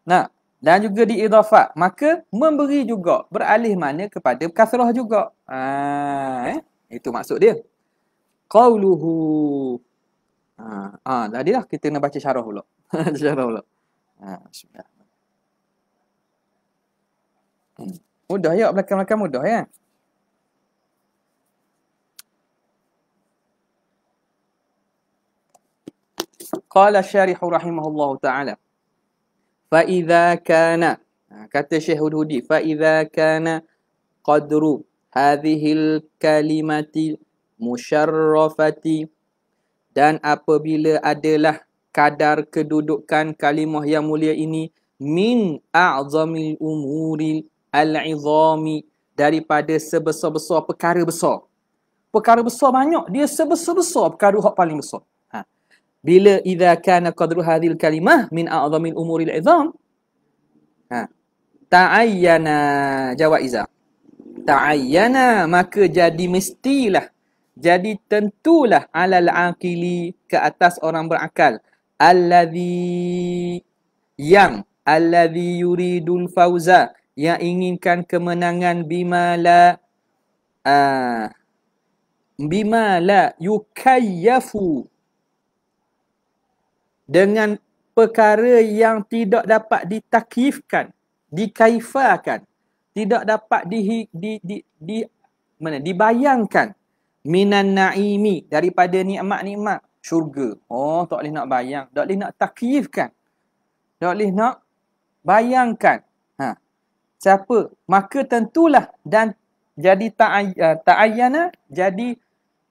Nah, dan juga di idhafat maka memberi juga beralih makna kepada kasrah juga ha, eh? itu maksud dia qauluhu ha ah ha, tadi lah kita nak baca syarah pula <laughs> syarah pula ha sudah hmm. mudah ya belakang-belakang mudah ya qala syarihu rahimahullahu taala Fa'idha kana. Ha, kata Syekh Hudhudi. Fa'idha kana qadru hadihil kalimati musyarrafati. Dan apabila adalah kadar kedudukan kalimah yang mulia ini min a'zamil umuril al-izami daripada sebesar-besar perkara besar. Perkara besar banyak. Dia sebesar-besar perkara hak paling besar bila idza kana qadru hadhil kalimah min a'zamil umuril izam ha ta'ayyana jawab iza ta'ayyana maka jadi mestilah jadi tentulah alal aqili ke atas orang berakal alladhi yang alladhi yuridul fauza yang inginkan kemenangan bimala, la uh, bima yukayyafu dengan perkara yang tidak dapat ditakifkan, dikaifakan, tidak dapat di, di, di, di, di mana dibayangkan minan naimi daripada nikmat-nikmat syurga. Oh, tak boleh nak bayang, tak boleh nak takifkan. Tak boleh nak bayangkan. Ha. Siapa? Maka tentulah dan jadi eh, ta'ayyana, jadi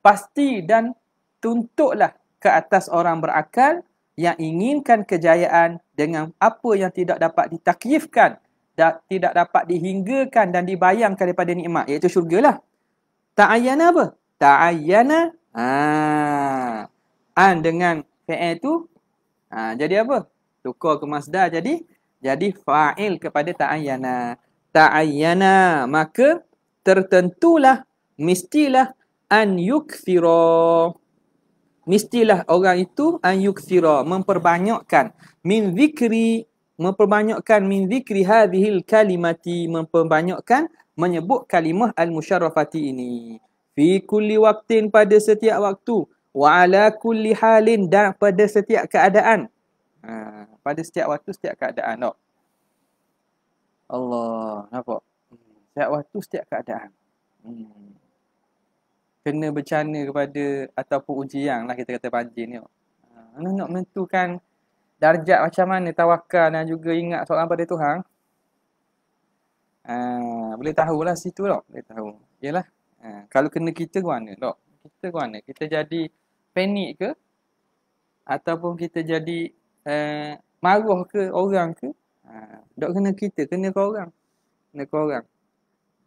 pasti dan tuntuklah ke atas orang berakal yang inginkan kejayaan dengan apa yang tidak dapat ditakifkan dan tidak dapat dihinggakan dan dibayangkan daripada nikmat iaitu syurgalah. Ta'ayyana apa? Ta'ayyana ah an dengan fi'il itu. ah ha, jadi apa? Tukar ke masdar jadi jadi fa'il kepada ta'ayyana. Ta'ayyana maka tertentulah mestilah an yukthira mestilah orang itu ayuksira memperbanyakkan min zikri memperbanyakkan min zikri hadhil kalimati memperbanyakkan menyebut kalimah al musyarafati ini fi kulli waqtin pada setiap waktu wa ala kulli halin dan pada setiap keadaan ha, pada setiap waktu setiap keadaan tak Allah nampak hmm, setiap waktu setiap keadaan hmm kena bencana kepada ataupun ujian lah kita kata banjir ni. Ha, nak menentukan darjat macam mana tawakal dan juga ingat soalan pada Tuhan. Ha, boleh lah situ tak? Boleh tahu. Yalah. Ha, kalau kena kita ke mana tak? Kita ke mana? Kita jadi panik ke? Ataupun kita jadi uh, ha, marah ke orang ke? Ha, kena kita, kena ke orang. Kena ke orang.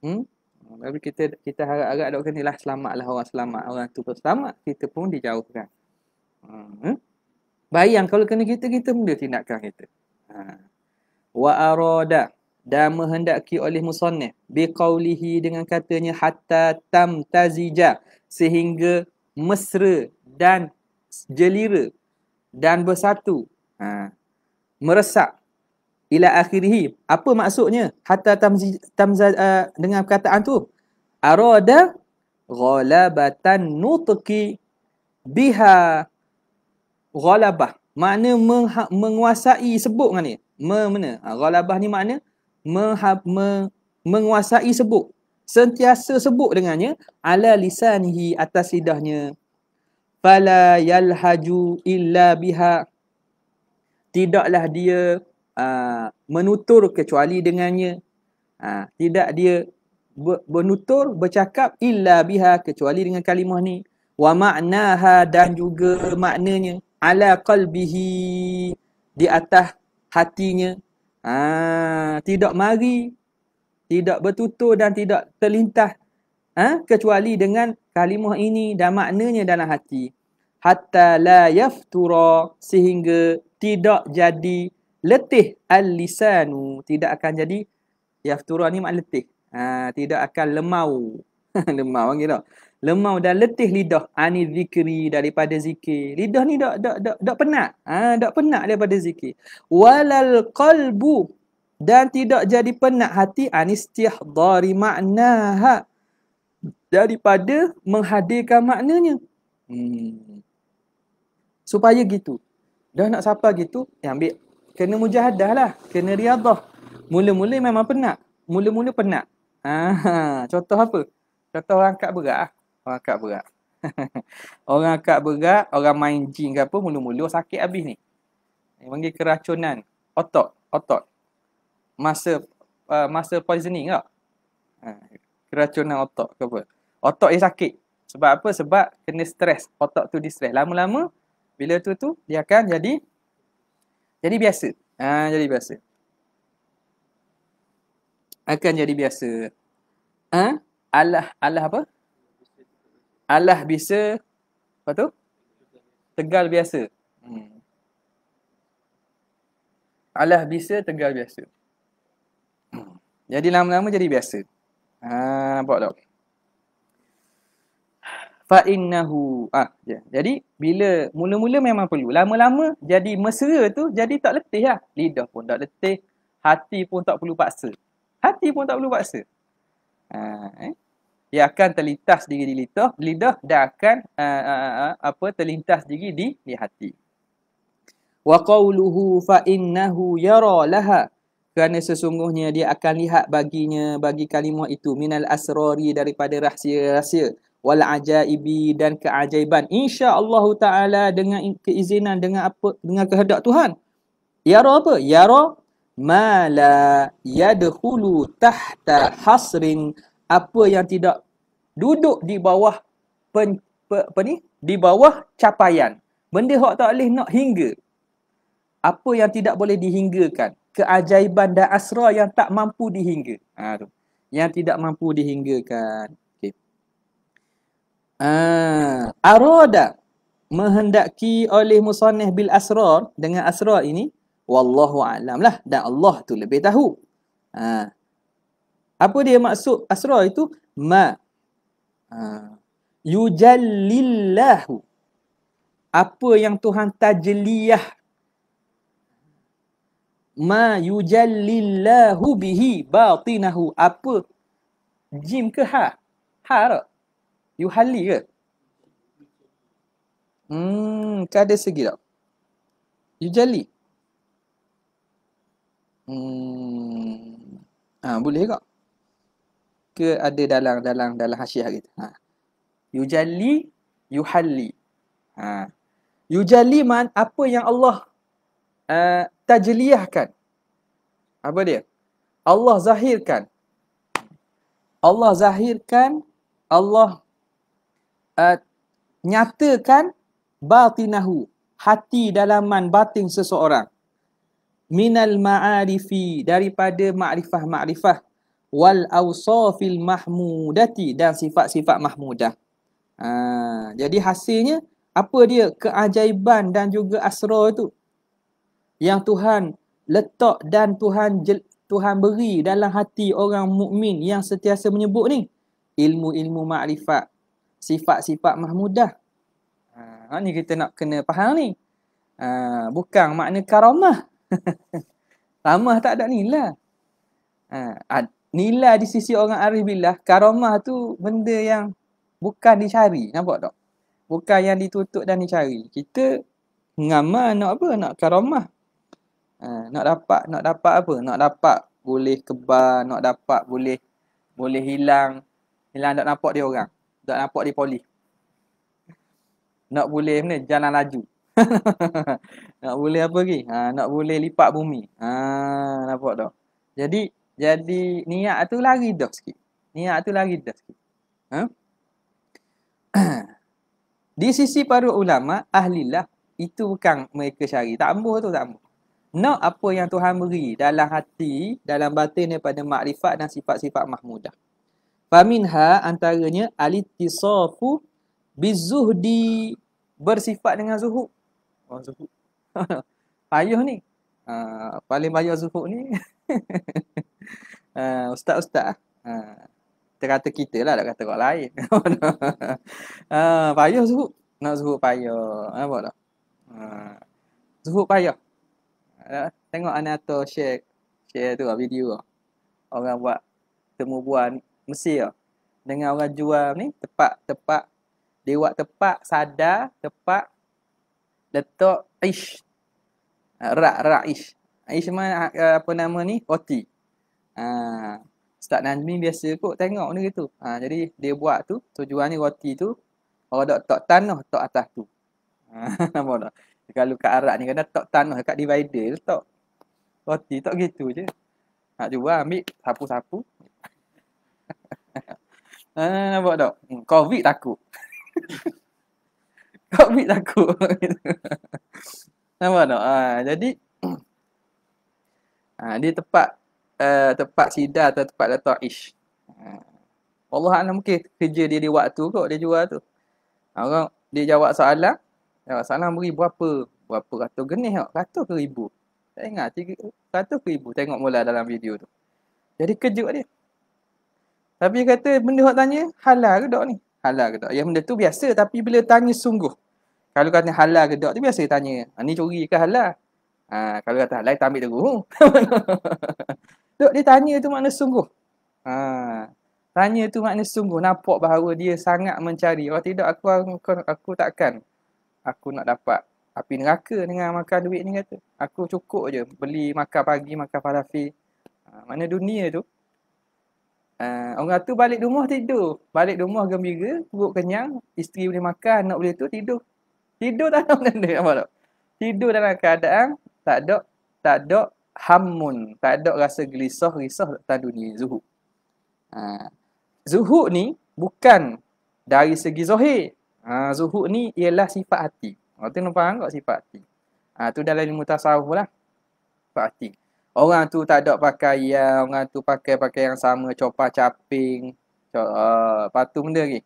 Hmm? Tapi kita kita harap-harap doktor ni lah selamatlah orang selamat. Orang tu pun selamat. Kita pun dijauhkan. Hmm. Eh? Bayang kalau kena kita, kita pun dia tindakan kita. Ha. Wa arada dan menghendaki oleh musonnih biqaulihi dengan katanya hatta tam tazija sehingga mesra dan jelira dan bersatu ha. meresap ila akhirih apa maksudnya hatta tamzi tamza uh, dengan perkataan tu arada ghalabatan nutqi biha ghalabah makna menguasai sebut kan ni me mana ha, ghalabah ni makna mengha- me- menguasai sebut sentiasa sebut dengannya ala lisanhi atas lidahnya fala yalhaju illa biha tidaklah dia Ah, menutur kecuali dengannya ha, tidak dia menutur bercakap illa biha kecuali dengan kalimah ni wa ma'naha dan juga maknanya ala qalbihi di atas hatinya ha, tidak mari tidak bertutur dan tidak terlintas ha, kecuali dengan kalimah ini dan maknanya dalam hati hatta la yaftura sehingga tidak jadi letih al-lisanu tidak akan jadi yaftura ni mak letih. Ha, tidak akan lemau. <laughs> lemau panggil tak? Lemau dan letih lidah ani ha, zikri daripada zikir. Lidah ni dak dak dak dak penat. Ha, dak penat daripada zikir. Walal qalbu dan tidak jadi penat hati ani ha, istihdari ma'naha daripada menghadirkan maknanya. Hmm. Supaya gitu. Dah nak sapa gitu, ya ambil kena mujahadah lah, kena riadah. Mula-mula memang penat. Mula-mula penat. Ha, <laughs> contoh apa? Contoh orang angkat berat ah. Orang angkat berat. <laughs> orang angkat berat, orang main jing. ke apa, mula-mula sakit habis ni. Dia panggil keracunan. Otot. Otot. Masa uh, masa poisoning tak? Ha, keracunan otot ke apa. Otot dia sakit. Sebab apa? Sebab kena stres. Otot tu di Lama-lama, bila tu tu, dia akan jadi jadi biasa. Ha, jadi biasa. Akan jadi biasa. Ha? Allah, Allah apa? Allah bisa. Apa tu? Tegal biasa. Hmm. Allah bisa, tegal biasa. Hmm. Jadi lama-lama jadi biasa. Ha, nampak tak? fa innahu ah ya. jadi bila mula-mula memang perlu lama-lama jadi mesra tu jadi tak letih lah lidah pun tak letih hati pun tak perlu paksa hati pun tak perlu paksa ha, eh? ia akan terlintas diri di lidah lidah dan akan uh, uh, uh, apa terlintas diri di di hati wa qawluhu fa innahu yara laha kerana sesungguhnya dia akan lihat baginya bagi kalimah itu minal asrori daripada rahsia-rahsia wal ajaibi dan keajaiban insyaallah taala dengan keizinan dengan apa dengan kehendak Tuhan Ya yara apa Ya yara ma la yadkhulu tahta hasrin apa yang tidak duduk di bawah pen, pe, apa ni di bawah capaian benda hak tak boleh nak hingga apa yang tidak boleh dihinggakan keajaiban dan asra yang tak mampu dihingga ha yang tidak mampu dihinggakan Ah, arada menghendaki oleh musannih bil asrar dengan asrar ini wallahu alam lah dan Allah tu lebih tahu. Ha. Apa dia maksud asrar itu? Ma. Ha. Yujallillahu. Apa yang Tuhan tajliyah Ma yujallillahu bihi batinahu. Apa? Jim ke ha? Ha tak? You Harley ke? Hmm, ke ada segi tak? You Jelly? Hmm, ah ha, boleh ke? Ke ada dalang dalang dalang hasiah gitu? Ha. You Jelly, You Harley. Ha. You Jelly man apa yang Allah uh, eh, tajliahkan? Apa dia? Allah zahirkan. Allah zahirkan Allah Eh, nyatakan batinahu hati dalaman batin seseorang minal ma'arifi daripada ma'rifah-ma'rifah wal awsafil mahmudati dan sifat-sifat mahmudah. Ha, jadi hasilnya apa dia keajaiban dan juga asra itu yang Tuhan letak dan Tuhan Tuhan beri dalam hati orang mukmin yang sentiasa menyebut ni ilmu-ilmu makrifat sifat-sifat mahmudah. Ha, ha, ni kita nak kena faham ni. Ha, bukan makna karamah. <laughs> Ramah tak ada nilai. Ha, nilai di sisi orang arif billah, karamah tu benda yang bukan dicari. Nampak tak? Bukan yang ditutup dan dicari. Kita ngamal nak apa? Nak karamah. Ha, nak dapat, nak dapat apa? Nak dapat boleh kebal, nak dapat boleh boleh hilang. Hilang tak nampak dia orang tak nampak di poli. Nak boleh mana jalan laju. <laughs> nak boleh apa lagi? Ha, nak boleh lipat bumi. Ha, nampak tak? Jadi jadi niat tu lari dah sikit. Niat tu lari dah sikit. Ha? <clears throat> di sisi para ulama ahli lah itu bukan mereka cari. Tak ambuh tu tak ambuh. Nak apa yang Tuhan beri dalam hati, dalam batin daripada makrifat dan sifat-sifat mahmudah. Faminha antaranya alitisafu bizuhdi bersifat dengan zuhud. Oh zuhud. <laughs> payuh ni. Uh, paling payuh zuhud ni. <laughs> Ha, ustaz-ustaz. Uh, terkata kita lah, tak kata orang lain. uh, <laughs> payuh zuhud. Nak zuhud payuh. Nampak tak? Uh, zuhud payuh. Uh, tengok Anato share, share tu lah video. Orang buat temubuan. ni. Mesir dengan orang jual ni tepak-tepak, dewa tepak, sada tepak, letak ish ah, rak rak ish ah, ish mana ah, apa nama ni roti ha. Ustaz Najmi biasa kot tengok ni gitu. Ha, jadi dia buat tu, tujuan ni roti tu orang dok tok tanah tok atas tu. Nama dah. <laughs> Kalau kat Arab ni kena tok tanah kat divider tu tok. Roti tok gitu je. Nak jual ambil sapu-sapu Ah, nampak tak? Covid takut. <laughs> Covid takut. <laughs> nampak tak? Ah, jadi <clears throat> ah, dia tepat uh, tepat sida atau tepat letak ish. Ah, Allah Allah mungkin kerja dia di waktu kot dia jual tu. Ah, orang dia jawab soalan, jawab soalan beri berapa? Berapa ratus genih kot? Ratus ke ribu? Tak ingat, tiga, ratus ke ribu? Tengok mula dalam video tu. Jadi kerja dia. Tapi kata benda awak tanya halal ke tak ni? Halal ke tak? Ya benda tu biasa tapi bila tanya sungguh. Kalau kata halal ke tak tu biasa tanya. Ha, ni curi ke halal? Ha, kalau kata halal tak ambil dulu. <laughs> Dok dia tanya tu makna sungguh. Ha, tanya tu makna sungguh. Nampak bahawa dia sangat mencari. Kalau oh, tidak aku, aku, aku takkan. Aku nak dapat api neraka dengan makan duit ni kata. Aku cukup je beli makan pagi, makan falafel. Ha, makna dunia tu Uh, orang tu balik rumah tidur. Balik rumah gembira, perut kenyang, isteri boleh makan, anak boleh tu tidur. Tidur tak dalam <laughs> benda apa tak? Tidur dalam keadaan tak ada tak ada hamun, tak ada rasa gelisah risah tentang dunia zuhud. Uh, zuhud ni bukan dari segi zahir. Uh, zuhud ni ialah sifat hati. Orang tu nampak tak sifat hati? Uh, tu dalam ilmu tasawuf lah. Sifat hati orang tu tak ada pakaian, orang tu pakai pakai yang sama, copah caping. Co- uh, eh, lepas tu benda lagi.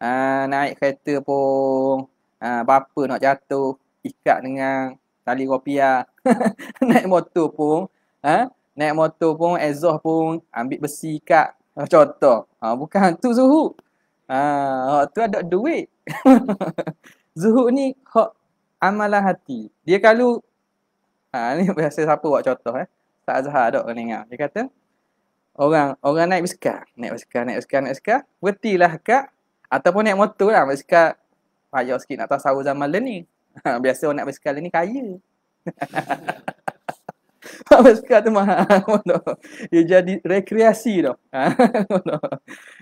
Uh, naik kereta pun, uh, ha, bapa nak jatuh, ikat dengan tali kopiah. <laughs> naik motor pun, Uh, naik motor pun, exhaust pun, ambil besi ikat. Contoh, uh, bukan tu zuhu uh, tu ada duit. <laughs> zuhu ni hak amalan hati. Dia kalau ha, ni biasa siapa buat contoh eh. Tak Azhar ada kena ingat. Dia kata, orang orang naik basikal. Naik basikal, naik basikal, naik basikal. Bertilah kat, ataupun naik motor lah. Basikal, payah sikit nak tahu sahur zaman dia ha, Biasa orang naik basikal dia ni kaya. <laughs> basikal tu mahal. <laughs> dia jadi rekreasi tu. <laughs> Ha,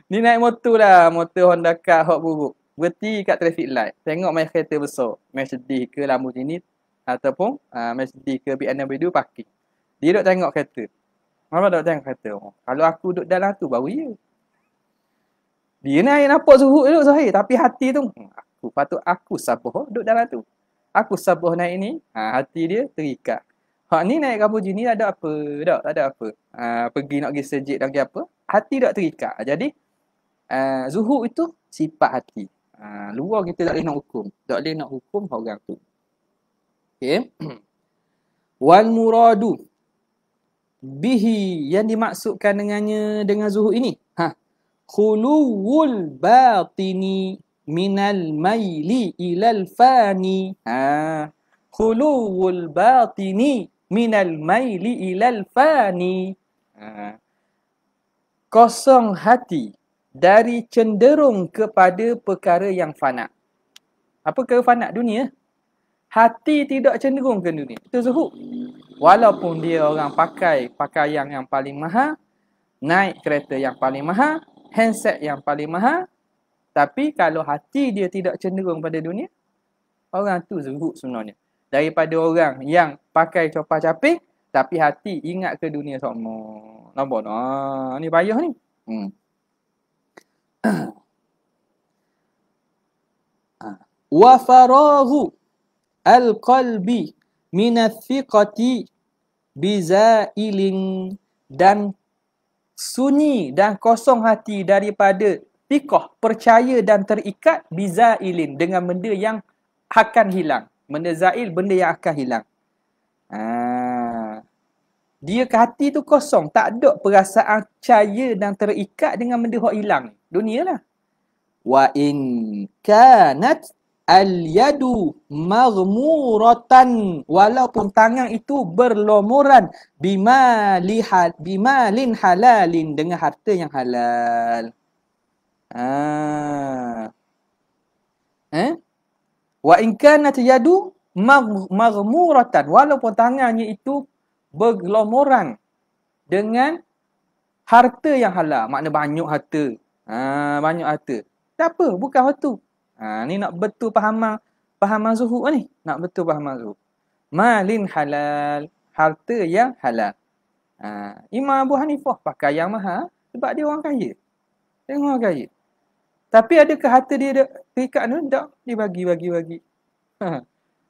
ni naik motor lah. Motor Honda Car, Hot Buruk. Berhenti kat traffic light. Tengok main kereta besar. Mercedes ke Lamborghini ataupun uh, Mercedes ke BMW parking. Dia duduk tengok kereta. Mama duduk tengok kereta. Oh, kalau aku duduk dalam tu baru ya. Dia ni air nampak suhu duduk sahih. Tapi hati tu, hmm, aku patut aku sabuh oh, duduk dalam tu. Aku sabuh naik ni, ha, hati dia terikat. Hak ni naik kapu je ni ada apa? Tak, tak ada apa. Ha, pergi nak pergi sejik dan pergi apa? Hati tak terikat. Ha, jadi, uh, zuhud itu sifat hati. Ha, luar kita tak boleh nak hukum. Tak boleh nak hukum orang tu. Okay. <clears throat> Wal muradu bihi yang dimaksudkan dengannya dengan zuhud ini? Ha. Khuluwul batini minal maili ilal fani. Ha. Khuluwul batini minal maili ilal fani. Ha. Kosong hati dari cenderung kepada perkara yang fana. Apa ke fana dunia? hati tidak cenderung ke dunia. Itu zuhud. Walaupun dia orang pakai pakaian yang paling mahal, naik kereta yang paling mahal, handset yang paling mahal, tapi kalau hati dia tidak cenderung pada dunia, orang tu zuhud sebenarnya. Daripada orang yang pakai copah caping, tapi hati ingat ke dunia semua. Nampak tak? Ah, ni payah ni. Hmm. <clears throat> Ah. Wa farahu al-qalbi minat thiqati bizailin dan sunyi dan kosong hati daripada tikah percaya dan terikat bizailin dengan benda yang akan hilang benda zail benda yang akan hilang ha. dia ke hati tu kosong tak ada perasaan percaya dan terikat dengan benda yang hilang dunia lah wa in kanat al-yadu maghmuratan walaupun tangan itu berlumuran bima lihat bima lin halalin dengan harta yang halal. Ah. Eh? Wa in kanat yadu maghmuratan walaupun tangannya itu berlumuran dengan harta yang halal. Makna banyak harta. Ah, banyak harta. Tak apa, bukan waktu. Ha, ni nak betul pahaman pahaman zuhud ni. Nak betul pahaman zuhud. Malin halal. Harta yang halal. Ha, Imam Abu Hanifah pakai yang maha. sebab dia orang kaya. Dia orang kaya. Tapi ada ke harta dia ada terikat tu? Tak. Dia bagi, bagi, bagi. <laughs>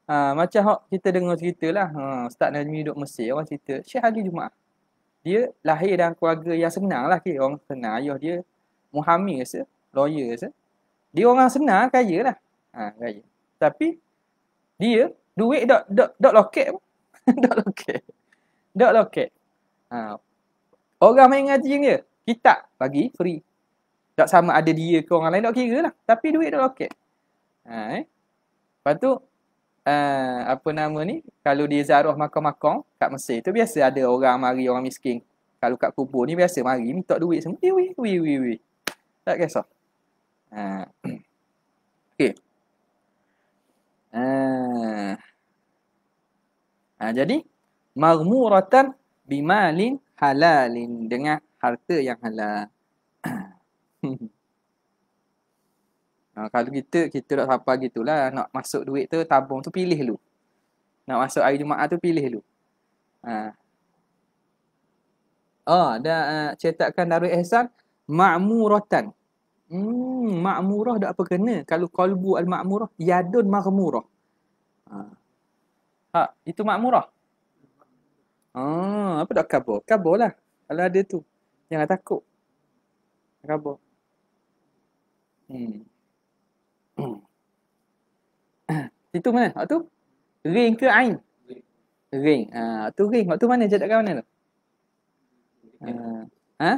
Ha, macam hok kita dengar cerita lah. Ha, Ustaz Najmi duduk Mesir orang cerita. Syekh Ali Jumaat. Dia lahir dalam keluarga yang senang lah. Kira. Orang senang. Ayah dia Muhammad se. Lawyer se. Dia orang senang kaya lah. Ha, kaya. Tapi dia duit dok dok dok loket <laughs> dok loket. Dok loket. Ha. Orang main ngaji dia, kita bagi free. Tak sama ada dia ke orang lain, dok kira lah. Tapi duit dok loket. Ha, eh? Lepas tu, uh, apa nama ni, kalau dia zaruh Makam Makam, kat Mesir tu biasa ada orang mari orang miskin. Kalau kat kubur ni biasa mari, minta duit semua. Wih, wih, wih, wih. Tak kisah. Uh, okay. Uh, uh, jadi marmuratan bimalin halalin dengan harta yang halal. uh, <clears throat> kalau kita kita tak sapa gitulah nak masuk duit tu tabung tu pilih lu. Nak masuk hari Jumaat tu pilih lu. Ah. Oh, dah uh, ah, cetakan Darul Ihsan ma'muratan. Hmm, makmurah dah apa kena. Kalau kalbu al-makmurah, yadun makmurah. Ha. ha, itu makmurah? Ha, apa dah kabur? Kabur lah. Kalau ada tu. Jangan takut. Kabur. Hmm. itu mana? Waktu tu? Ring ke ain? Ring. Ha, waktu ring. Waktu mana? Jadakan mana tu? Ha? ha?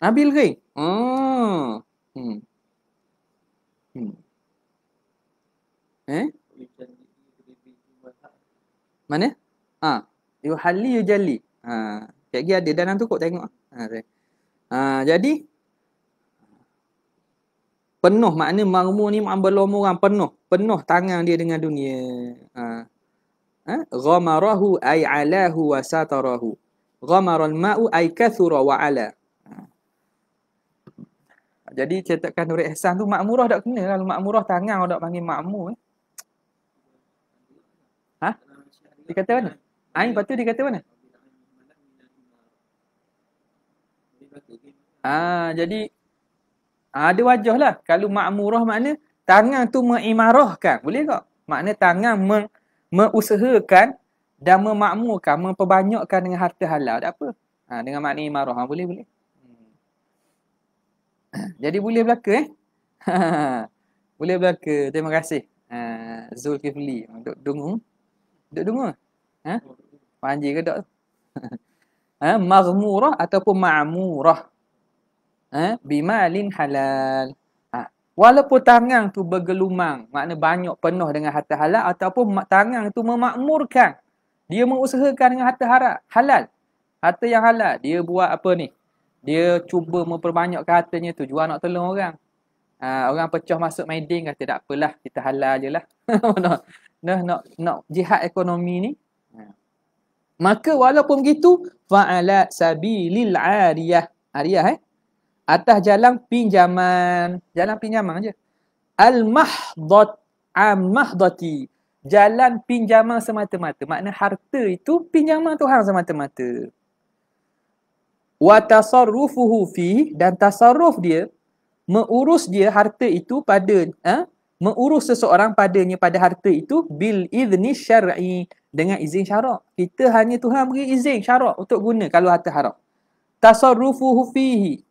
Nabil Ghaib. Ah. Hmm. Hmm. Hmm. Eh? Mana? Ha. Yuhalli yujalli. Ha. Ah. Kek gi ada dalam tu kok tengok. Ha. ha. jadi penuh makna marmu ni mak belum orang penuh. Penuh tangan dia dengan dunia. Ha. Ha? ghamarahu ay alahu wa satarahu ghamara al-ma'u ay kathura wa ala ha. jadi cetakan Nur Ihsan tu makmurah tak kena lah. Makmurah tangan orang tak panggil makmur. Eh. Ha? Dia kata mana? Ha? Lepas tu dia kata mana? Ha, jadi ha, ada wajah lah. Kalau makmurah makna tangan tu mengimarahkan. Boleh tak? Makna tangan meng, mengusahakan dan memakmurkan, memperbanyakkan dengan harta halal. Tak apa. Ha, dengan makna imarah. Ha, boleh, boleh. Hmm. Jadi boleh berlaku eh. <laughs> boleh berlaku. Terima kasih. Ha, Zulkifli. Duduk dungu. Duduk dungu. Ha? Panji ke tak? <laughs> ha? Maghmurah ataupun ma'murah. Ha? Bimalin halal. Walaupun tangan tu bergelumang, makna banyak penuh dengan harta halal ataupun tangan tu memakmurkan. Dia mengusahakan dengan harta haram, halal. Harta yang halal, dia buat apa ni? Dia cuba memperbanyakkan hartanya tu, jual nak tolong orang. Ha, orang pecah masuk maiding kata tak apalah, kita halal je lah. <laughs> nak no, no, no, no, jihad ekonomi ni. Ha. Maka walaupun begitu, fa'alat sabilil ariyah. Ariyah eh? atas jalan pinjaman jalan pinjaman aja al mahdhat am mahdati jalan pinjaman semata-mata makna harta itu pinjaman Tuhan semata-mata wa tasarrufuhu fi dan tasarruf dia mengurus dia harta itu pada ha? mengurus seseorang padanya pada harta itu bil idni syar'i dengan izin syarak kita hanya Tuhan beri izin syarak untuk guna kalau harta haram tasarrufuhu fihi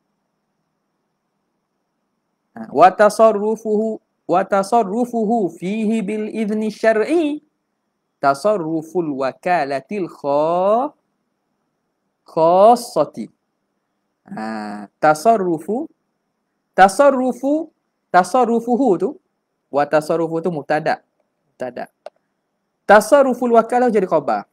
وتصرفه وتصرفه فيه بالإذن الشرعي تصرف الوكالة الخاصة تصرف تصرف تصرفه تو وتصرفه تو مبتدا مبتدا تصرف الوكالة jadi khabar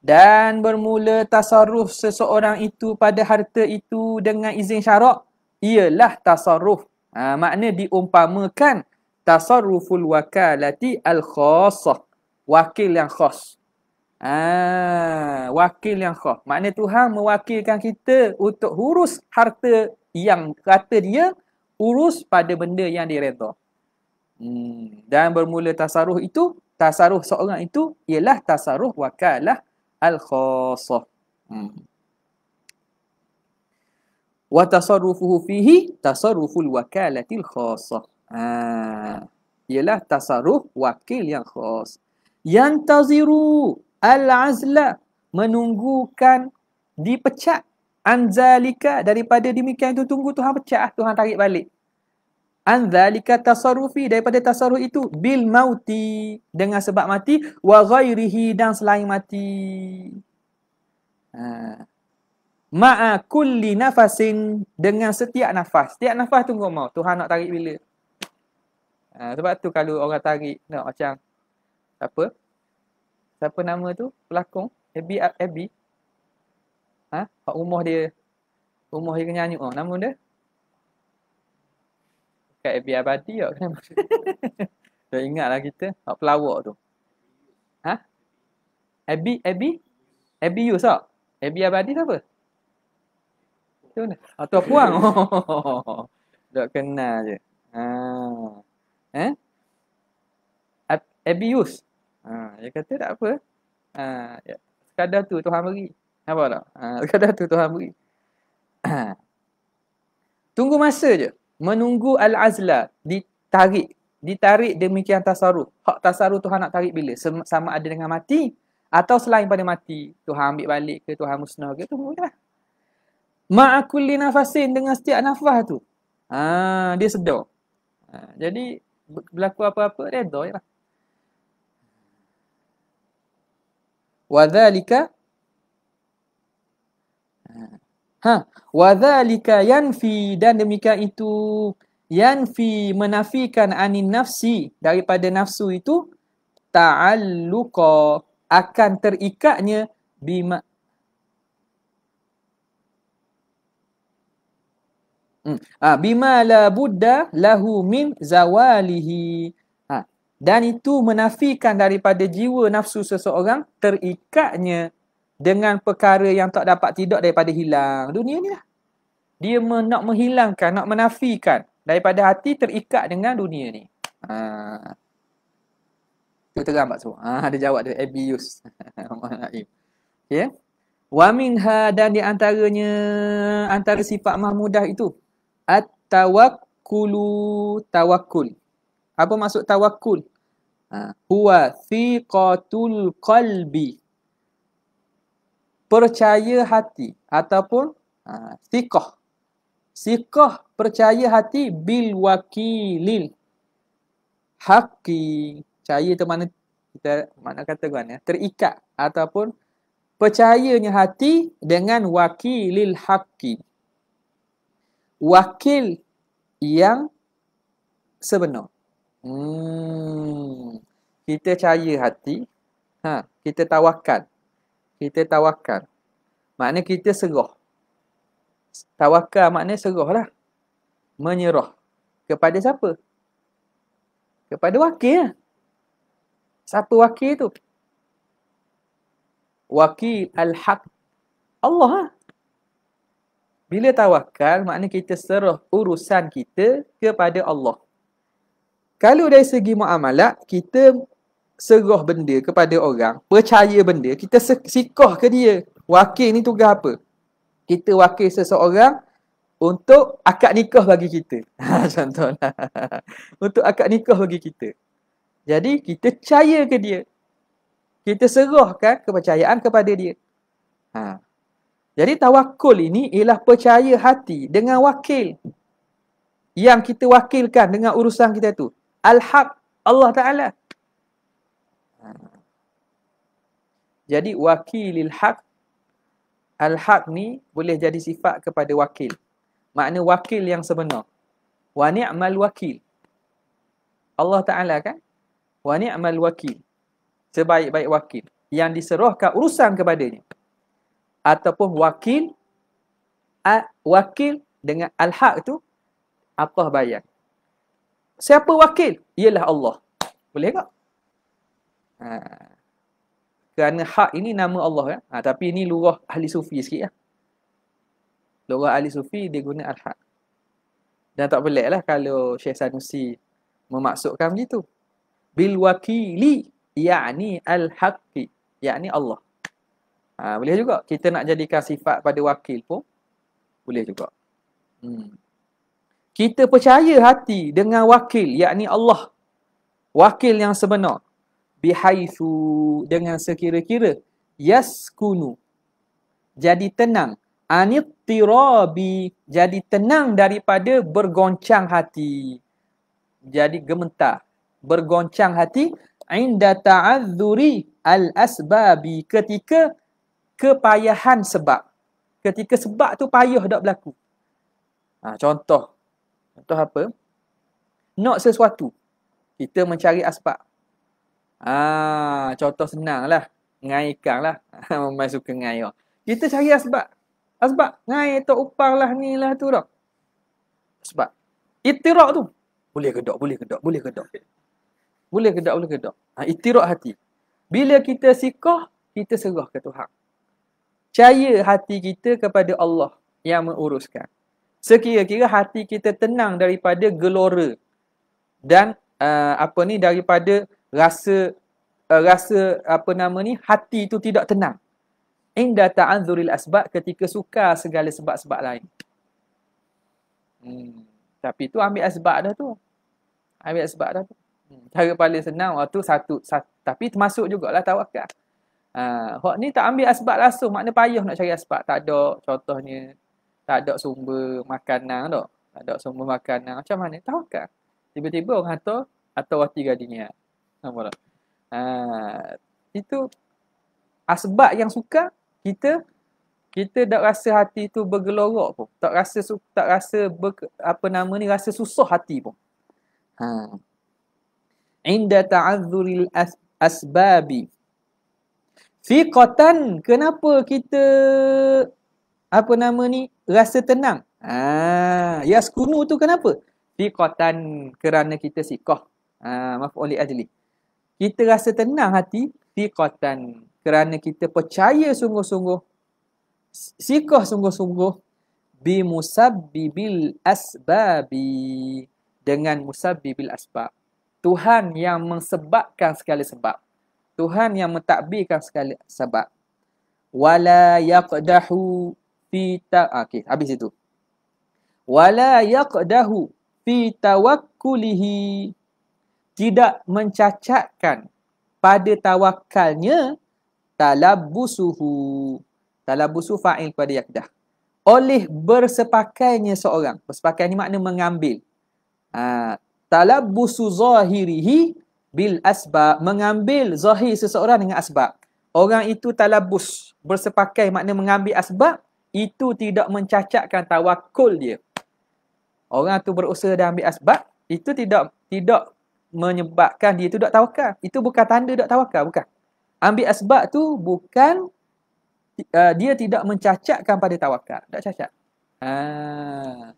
dan bermula tasarruf seseorang itu pada harta itu dengan izin syarak ialah tasarruf. Ha, makna diumpamakan tasarruful wakalati al-khasah. Wakil yang khas. Ha, wakil yang khas. Makna Tuhan mewakilkan kita untuk urus harta yang kata dia urus pada benda yang direta. Hmm. Dan bermula tasarruf itu, tasarruf seorang itu ialah tasarruf wakalah al-khasah. Hmm wa tasarrufuhu fihi tasarruful wakalatil khassah. Ha, ialah tasarruf wakil yang khas. Yang taziru al-azla menunggukan dipecat anzalika daripada demikian itu tunggu Tuhan pecat lah, Tuhan tarik balik. Anzalika tasarrufi daripada tasarruf itu bil mauti dengan sebab mati wa ghairihi dan selain mati. Ha ma'a kulli nafasin dengan setiap nafas. Setiap nafas tunggu mau. Tuhan nak tarik bila? Ha, sebab tu kalau orang tarik nak macam siapa? Siapa nama tu? Pelakon? Abby? Abby? Ha? Pak rumah dia. Rumah dia kenyanyi. Oh, nama dia? Kat Abby Abadi kot. Kenapa? Tak <laughs> ingat lah kita. Pak pelawak tu. Ha? Abby? Abby? Abby you sok? Abby Abadi siapa? apa? Tu ni. Atau puang. tak <laughs> kenal je. Ha. Eh? Ab- abuse. Ha, dia kata tak apa. Ha, ya. Sekadar tu Tuhan beri. Apa tak? Ha, <laughs> sekadar tu Tuhan beri. <clears throat> Tunggu masa je. Menunggu al-azla ditarik. Ditarik demikian tasaruh. Hak tasaruh Tuhan nak tarik bila? Sama ada dengan mati atau selain pada mati. Tuhan ambil balik ke Tuhan musnah ke. Tunggu je lah ma'akulli nafasin dengan setiap nafas tu. Ha, dia sedar. Ha, jadi berlaku apa-apa dia sedar jelah. Wa dhalika Ha, wa yanfi dan demikian itu yanfi menafikan anin nafsi daripada nafsu itu ta'alluqa akan terikatnya bima Hmm. Ha, bima la buddha lahu min zawalihi. Ha. Dan itu menafikan daripada jiwa nafsu seseorang terikatnya dengan perkara yang tak dapat tidak daripada hilang. Dunia ni lah. Dia men- nak menghilangkan, nak menafikan daripada hati terikat dengan dunia ni. Ha. Tu terang Pak Suh. Ha, ada jawab tu, Abius. <laughs> Ya, Wa minha dan di antara sifat mahmudah itu At-tawakkulu tawakkul. Apa maksud tawakkul? Ha, huwa thiqatul qalbi. Percaya hati ataupun ha, thiqah. Sikah percaya hati bil wakilil. Haki. Percaya itu mana kita mana kata kan ya. Terikat ataupun percayanya hati dengan wakilil hakim wakil yang sebenar. Hmm. Kita percaya hati, ha, kita tawakal. Kita tawakal. Maknanya kita serah. Tawakal maknanya serahlah. Menyeroh kepada siapa? Kepada wakil. Siapa wakil tu? Wakil al-haq. Allah lah. Bila tawakal, makna kita serah urusan kita kepada Allah. Kalau dari segi muamalah kita serah benda kepada orang, percaya benda, kita sikoh ke dia. Wakil ni tugas apa? Kita wakil seseorang untuk akad nikah bagi kita. <laughs> Ha, Contoh. untuk akad nikah bagi kita. Jadi kita percaya ke dia. Kita serahkan kepercayaan kepada dia. Ha. Jadi tawakul ini ialah percaya hati dengan wakil yang kita wakilkan dengan urusan kita tu Al-Haq Allah Ta'ala. Jadi wakilil haq Al-Haq ni boleh jadi sifat kepada wakil. Makna wakil yang sebenar. Wa ni'mal wakil. Allah Ta'ala kan? Wa ni'mal wakil. Sebaik-baik wakil. Yang diserahkan urusan kepadanya ataupun wakil wakil dengan al-haq tu apa bayar siapa wakil ialah Allah boleh tak ha. kerana hak ini nama Allah ya ha, tapi ini lurah ahli sufi sikit ya lurah ahli sufi dia guna al-haq dan tak pelik lah kalau Syekh Sanusi memaksudkan begitu bil wakili yakni al-haqi yakni Allah Ha, boleh juga. Kita nak jadikan sifat pada wakil pun boleh juga. Hmm. Kita percaya hati dengan wakil, yakni Allah. Wakil yang sebenar. Bihaisu dengan sekira-kira. Yaskunu. Jadi tenang. Anittirabi. Jadi tenang daripada bergoncang hati. Jadi gementar. Bergoncang hati. Inda ta'adzuri al-asbabi. Ketika kepayahan sebab. Ketika sebab tu payah dah berlaku. Ha, contoh. Contoh apa? Nak sesuatu. Kita mencari asbab. Ha, contoh senang lah. Ngai ikan lah. <laughs> Memang suka ngai. Oh. Kita cari asbab. Asbab. Ngai tak upah lah ni lah tu dah. Sebab. Itirak tu. Boleh gedok, boleh gedok, boleh gedok. Boleh gedok, boleh gedok. Ha, itirak hati. Bila kita sikah, kita serah ke Tuhan percaya hati kita kepada Allah yang menguruskan. Sekira-kira hati kita tenang daripada gelora dan uh, apa ni daripada rasa uh, rasa apa nama ni hati itu tidak tenang. Inda ta'anzuril asbab ketika suka segala sebab-sebab lain. Hmm. Tapi itu ambil asbab dah tu. Ambil asbab dah tu. Hmm. paling senang waktu satu, satu. Tapi termasuk jugalah tawakal. Ha, hak ni tak ambil asbab langsung, makna payah nak cari asbab. Tak ada contohnya, tak ada sumber makanan tak? Tak ada sumber makanan. Macam mana? tahu Tahukah? Tiba-tiba orang kata, atau wati gadinya. Nampak tak? Ha, itu asbab yang suka kita kita tak rasa hati tu bergelorok pun. Tak rasa tak rasa ber, apa nama ni rasa susah hati pun. Ha. Inda ta'azzuril asbabi Fiqatan kenapa kita apa nama ni rasa tenang? ah Ha yaskunu tu kenapa? Fiqatan kerana kita siqah. Ha, maaf oleh ajli. Kita rasa tenang hati fiqatan kerana kita percaya sungguh-sungguh siqah sungguh-sungguh bi musabbibil asbabi dengan musabbibil asbab. Tuhan yang mensebabkan segala sebab. Tuhan yang mentadbirkan segala sebab. Wala yaqdahu fi ta ah, okay, habis itu. Wala yaqdahu fi tawakkulihi tidak mencacatkan pada tawakalnya talabusuhu talabbusu fa'il pada yaqdah oleh bersepakainya seorang bersepakai ni makna mengambil ha, talabbusu zahirihi bil asbab mengambil zahir seseorang dengan asbab orang itu talabus bersepakai makna mengambil asbab itu tidak mencacatkan tawakul dia orang tu berusaha dan ambil asbab itu tidak tidak menyebabkan dia tu tak tawakal itu bukan tanda tak tawakal bukan ambil asbab tu bukan uh, dia tidak mencacatkan pada tawakal tak cacat ha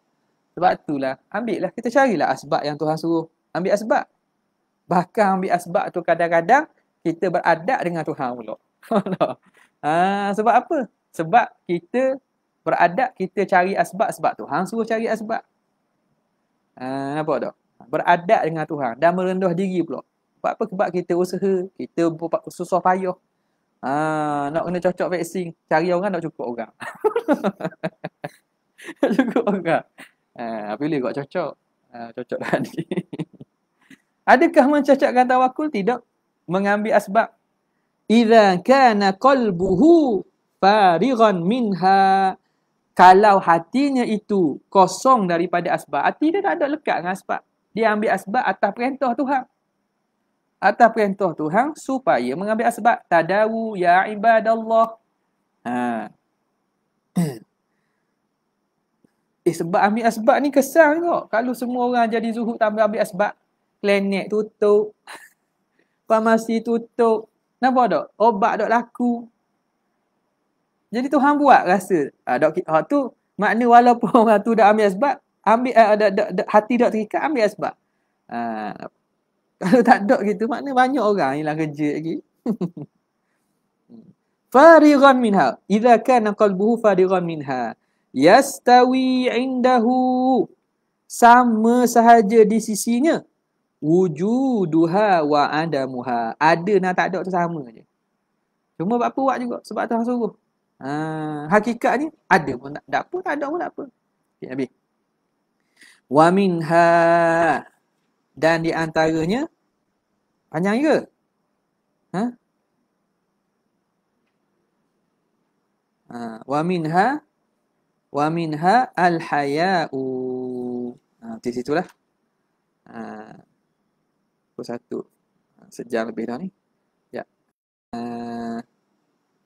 sebab itulah ambillah lah kita carilah asbab yang Tuhan suruh ambil asbab Bahkan ambil asbab tu kadang-kadang kita beradab dengan Tuhan pula. <laughs> ha, sebab apa? Sebab kita beradab, kita cari asbab sebab Tuhan suruh cari asbab. Ha, nampak tak? Beradab dengan Tuhan dan merendah diri pula. Sebab apa? Sebab kita usaha, kita susah payah. Ha, nak kena cocok vaksin, cari orang nak cukup orang. <laughs> cukup orang. Ha, pilih kot cocok. Ha, cocok dah <laughs> Adakah mencacatkan tawakul? Tidak. Mengambil asbab. Iza kana qalbuhu farighan minha. Kalau hatinya itu kosong daripada asbab, hati dia tak ada lekat dengan asbab. Dia ambil asbab atas perintah Tuhan. Atas perintah Tuhan supaya mengambil asbab. Tadawu ya ibadallah. Ha. <coughs> Eh sebab ambil asbab ni kesan kok. Kalau semua orang jadi zuhud tak ambil asbab klinik tutup, farmasi tutup. Nampak tak? Obat tak laku. Jadi Tuhan buat rasa. Ha, dok, ha, tu makna walaupun <laughs> orang tu dah ambil sebab, ambil, uh, dah, dah, dah, hati dok terikat ambil sebab. Ha, <laughs> kalau tak dok gitu, makna banyak orang hilang lah kerja lagi. <laughs> Farighan minha. Iza kana qalbuhu farighan minha. Yastawi indahu. Sama sahaja di sisinya wujuduha wa adamuha ada dan tak ada tu sama je cuma buat apa buat juga sebab Tuhan suruh ha, hakikat ni ada pun tak, tak apa tak ada pun tak apa okay, habis wa minha dan di antaranya panjang ke ha? ha wa minha wa minha al hayau ha situlah ha pukul 1. Ha, sejam lebih dah ni. Ya. Uh,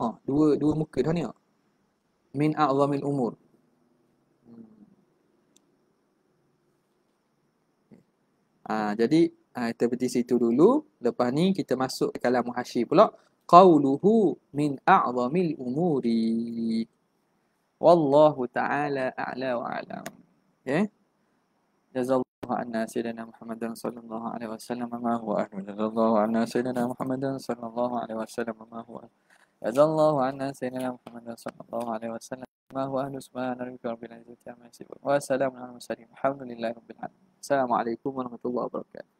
oh, dua dua muka dah ni. Oh. Min a'zamil umur. Ah, uh, jadi uh, kita berhenti situ dulu. Lepas ni kita masuk ke kalam muhasyir pula. Qauluhu min a'zamil umuri. Wallahu ta'ala a'la wa a'lam. Okay. Eh? Jazallah. عنا سيدنا محمد صلى الله عليه وسلم ما هو أهل جزا الله عنا سيدنا محمد صلى الله عليه وسلم ما هو جزا الله عنا سيدنا محمد صلى الله عليه وسلم ما هو أهل سبحان ربك رب العزة عما يصفون وسلام على المرسلين الحمد لله رب العالمين السلام عليكم ورحمة الله وبركاته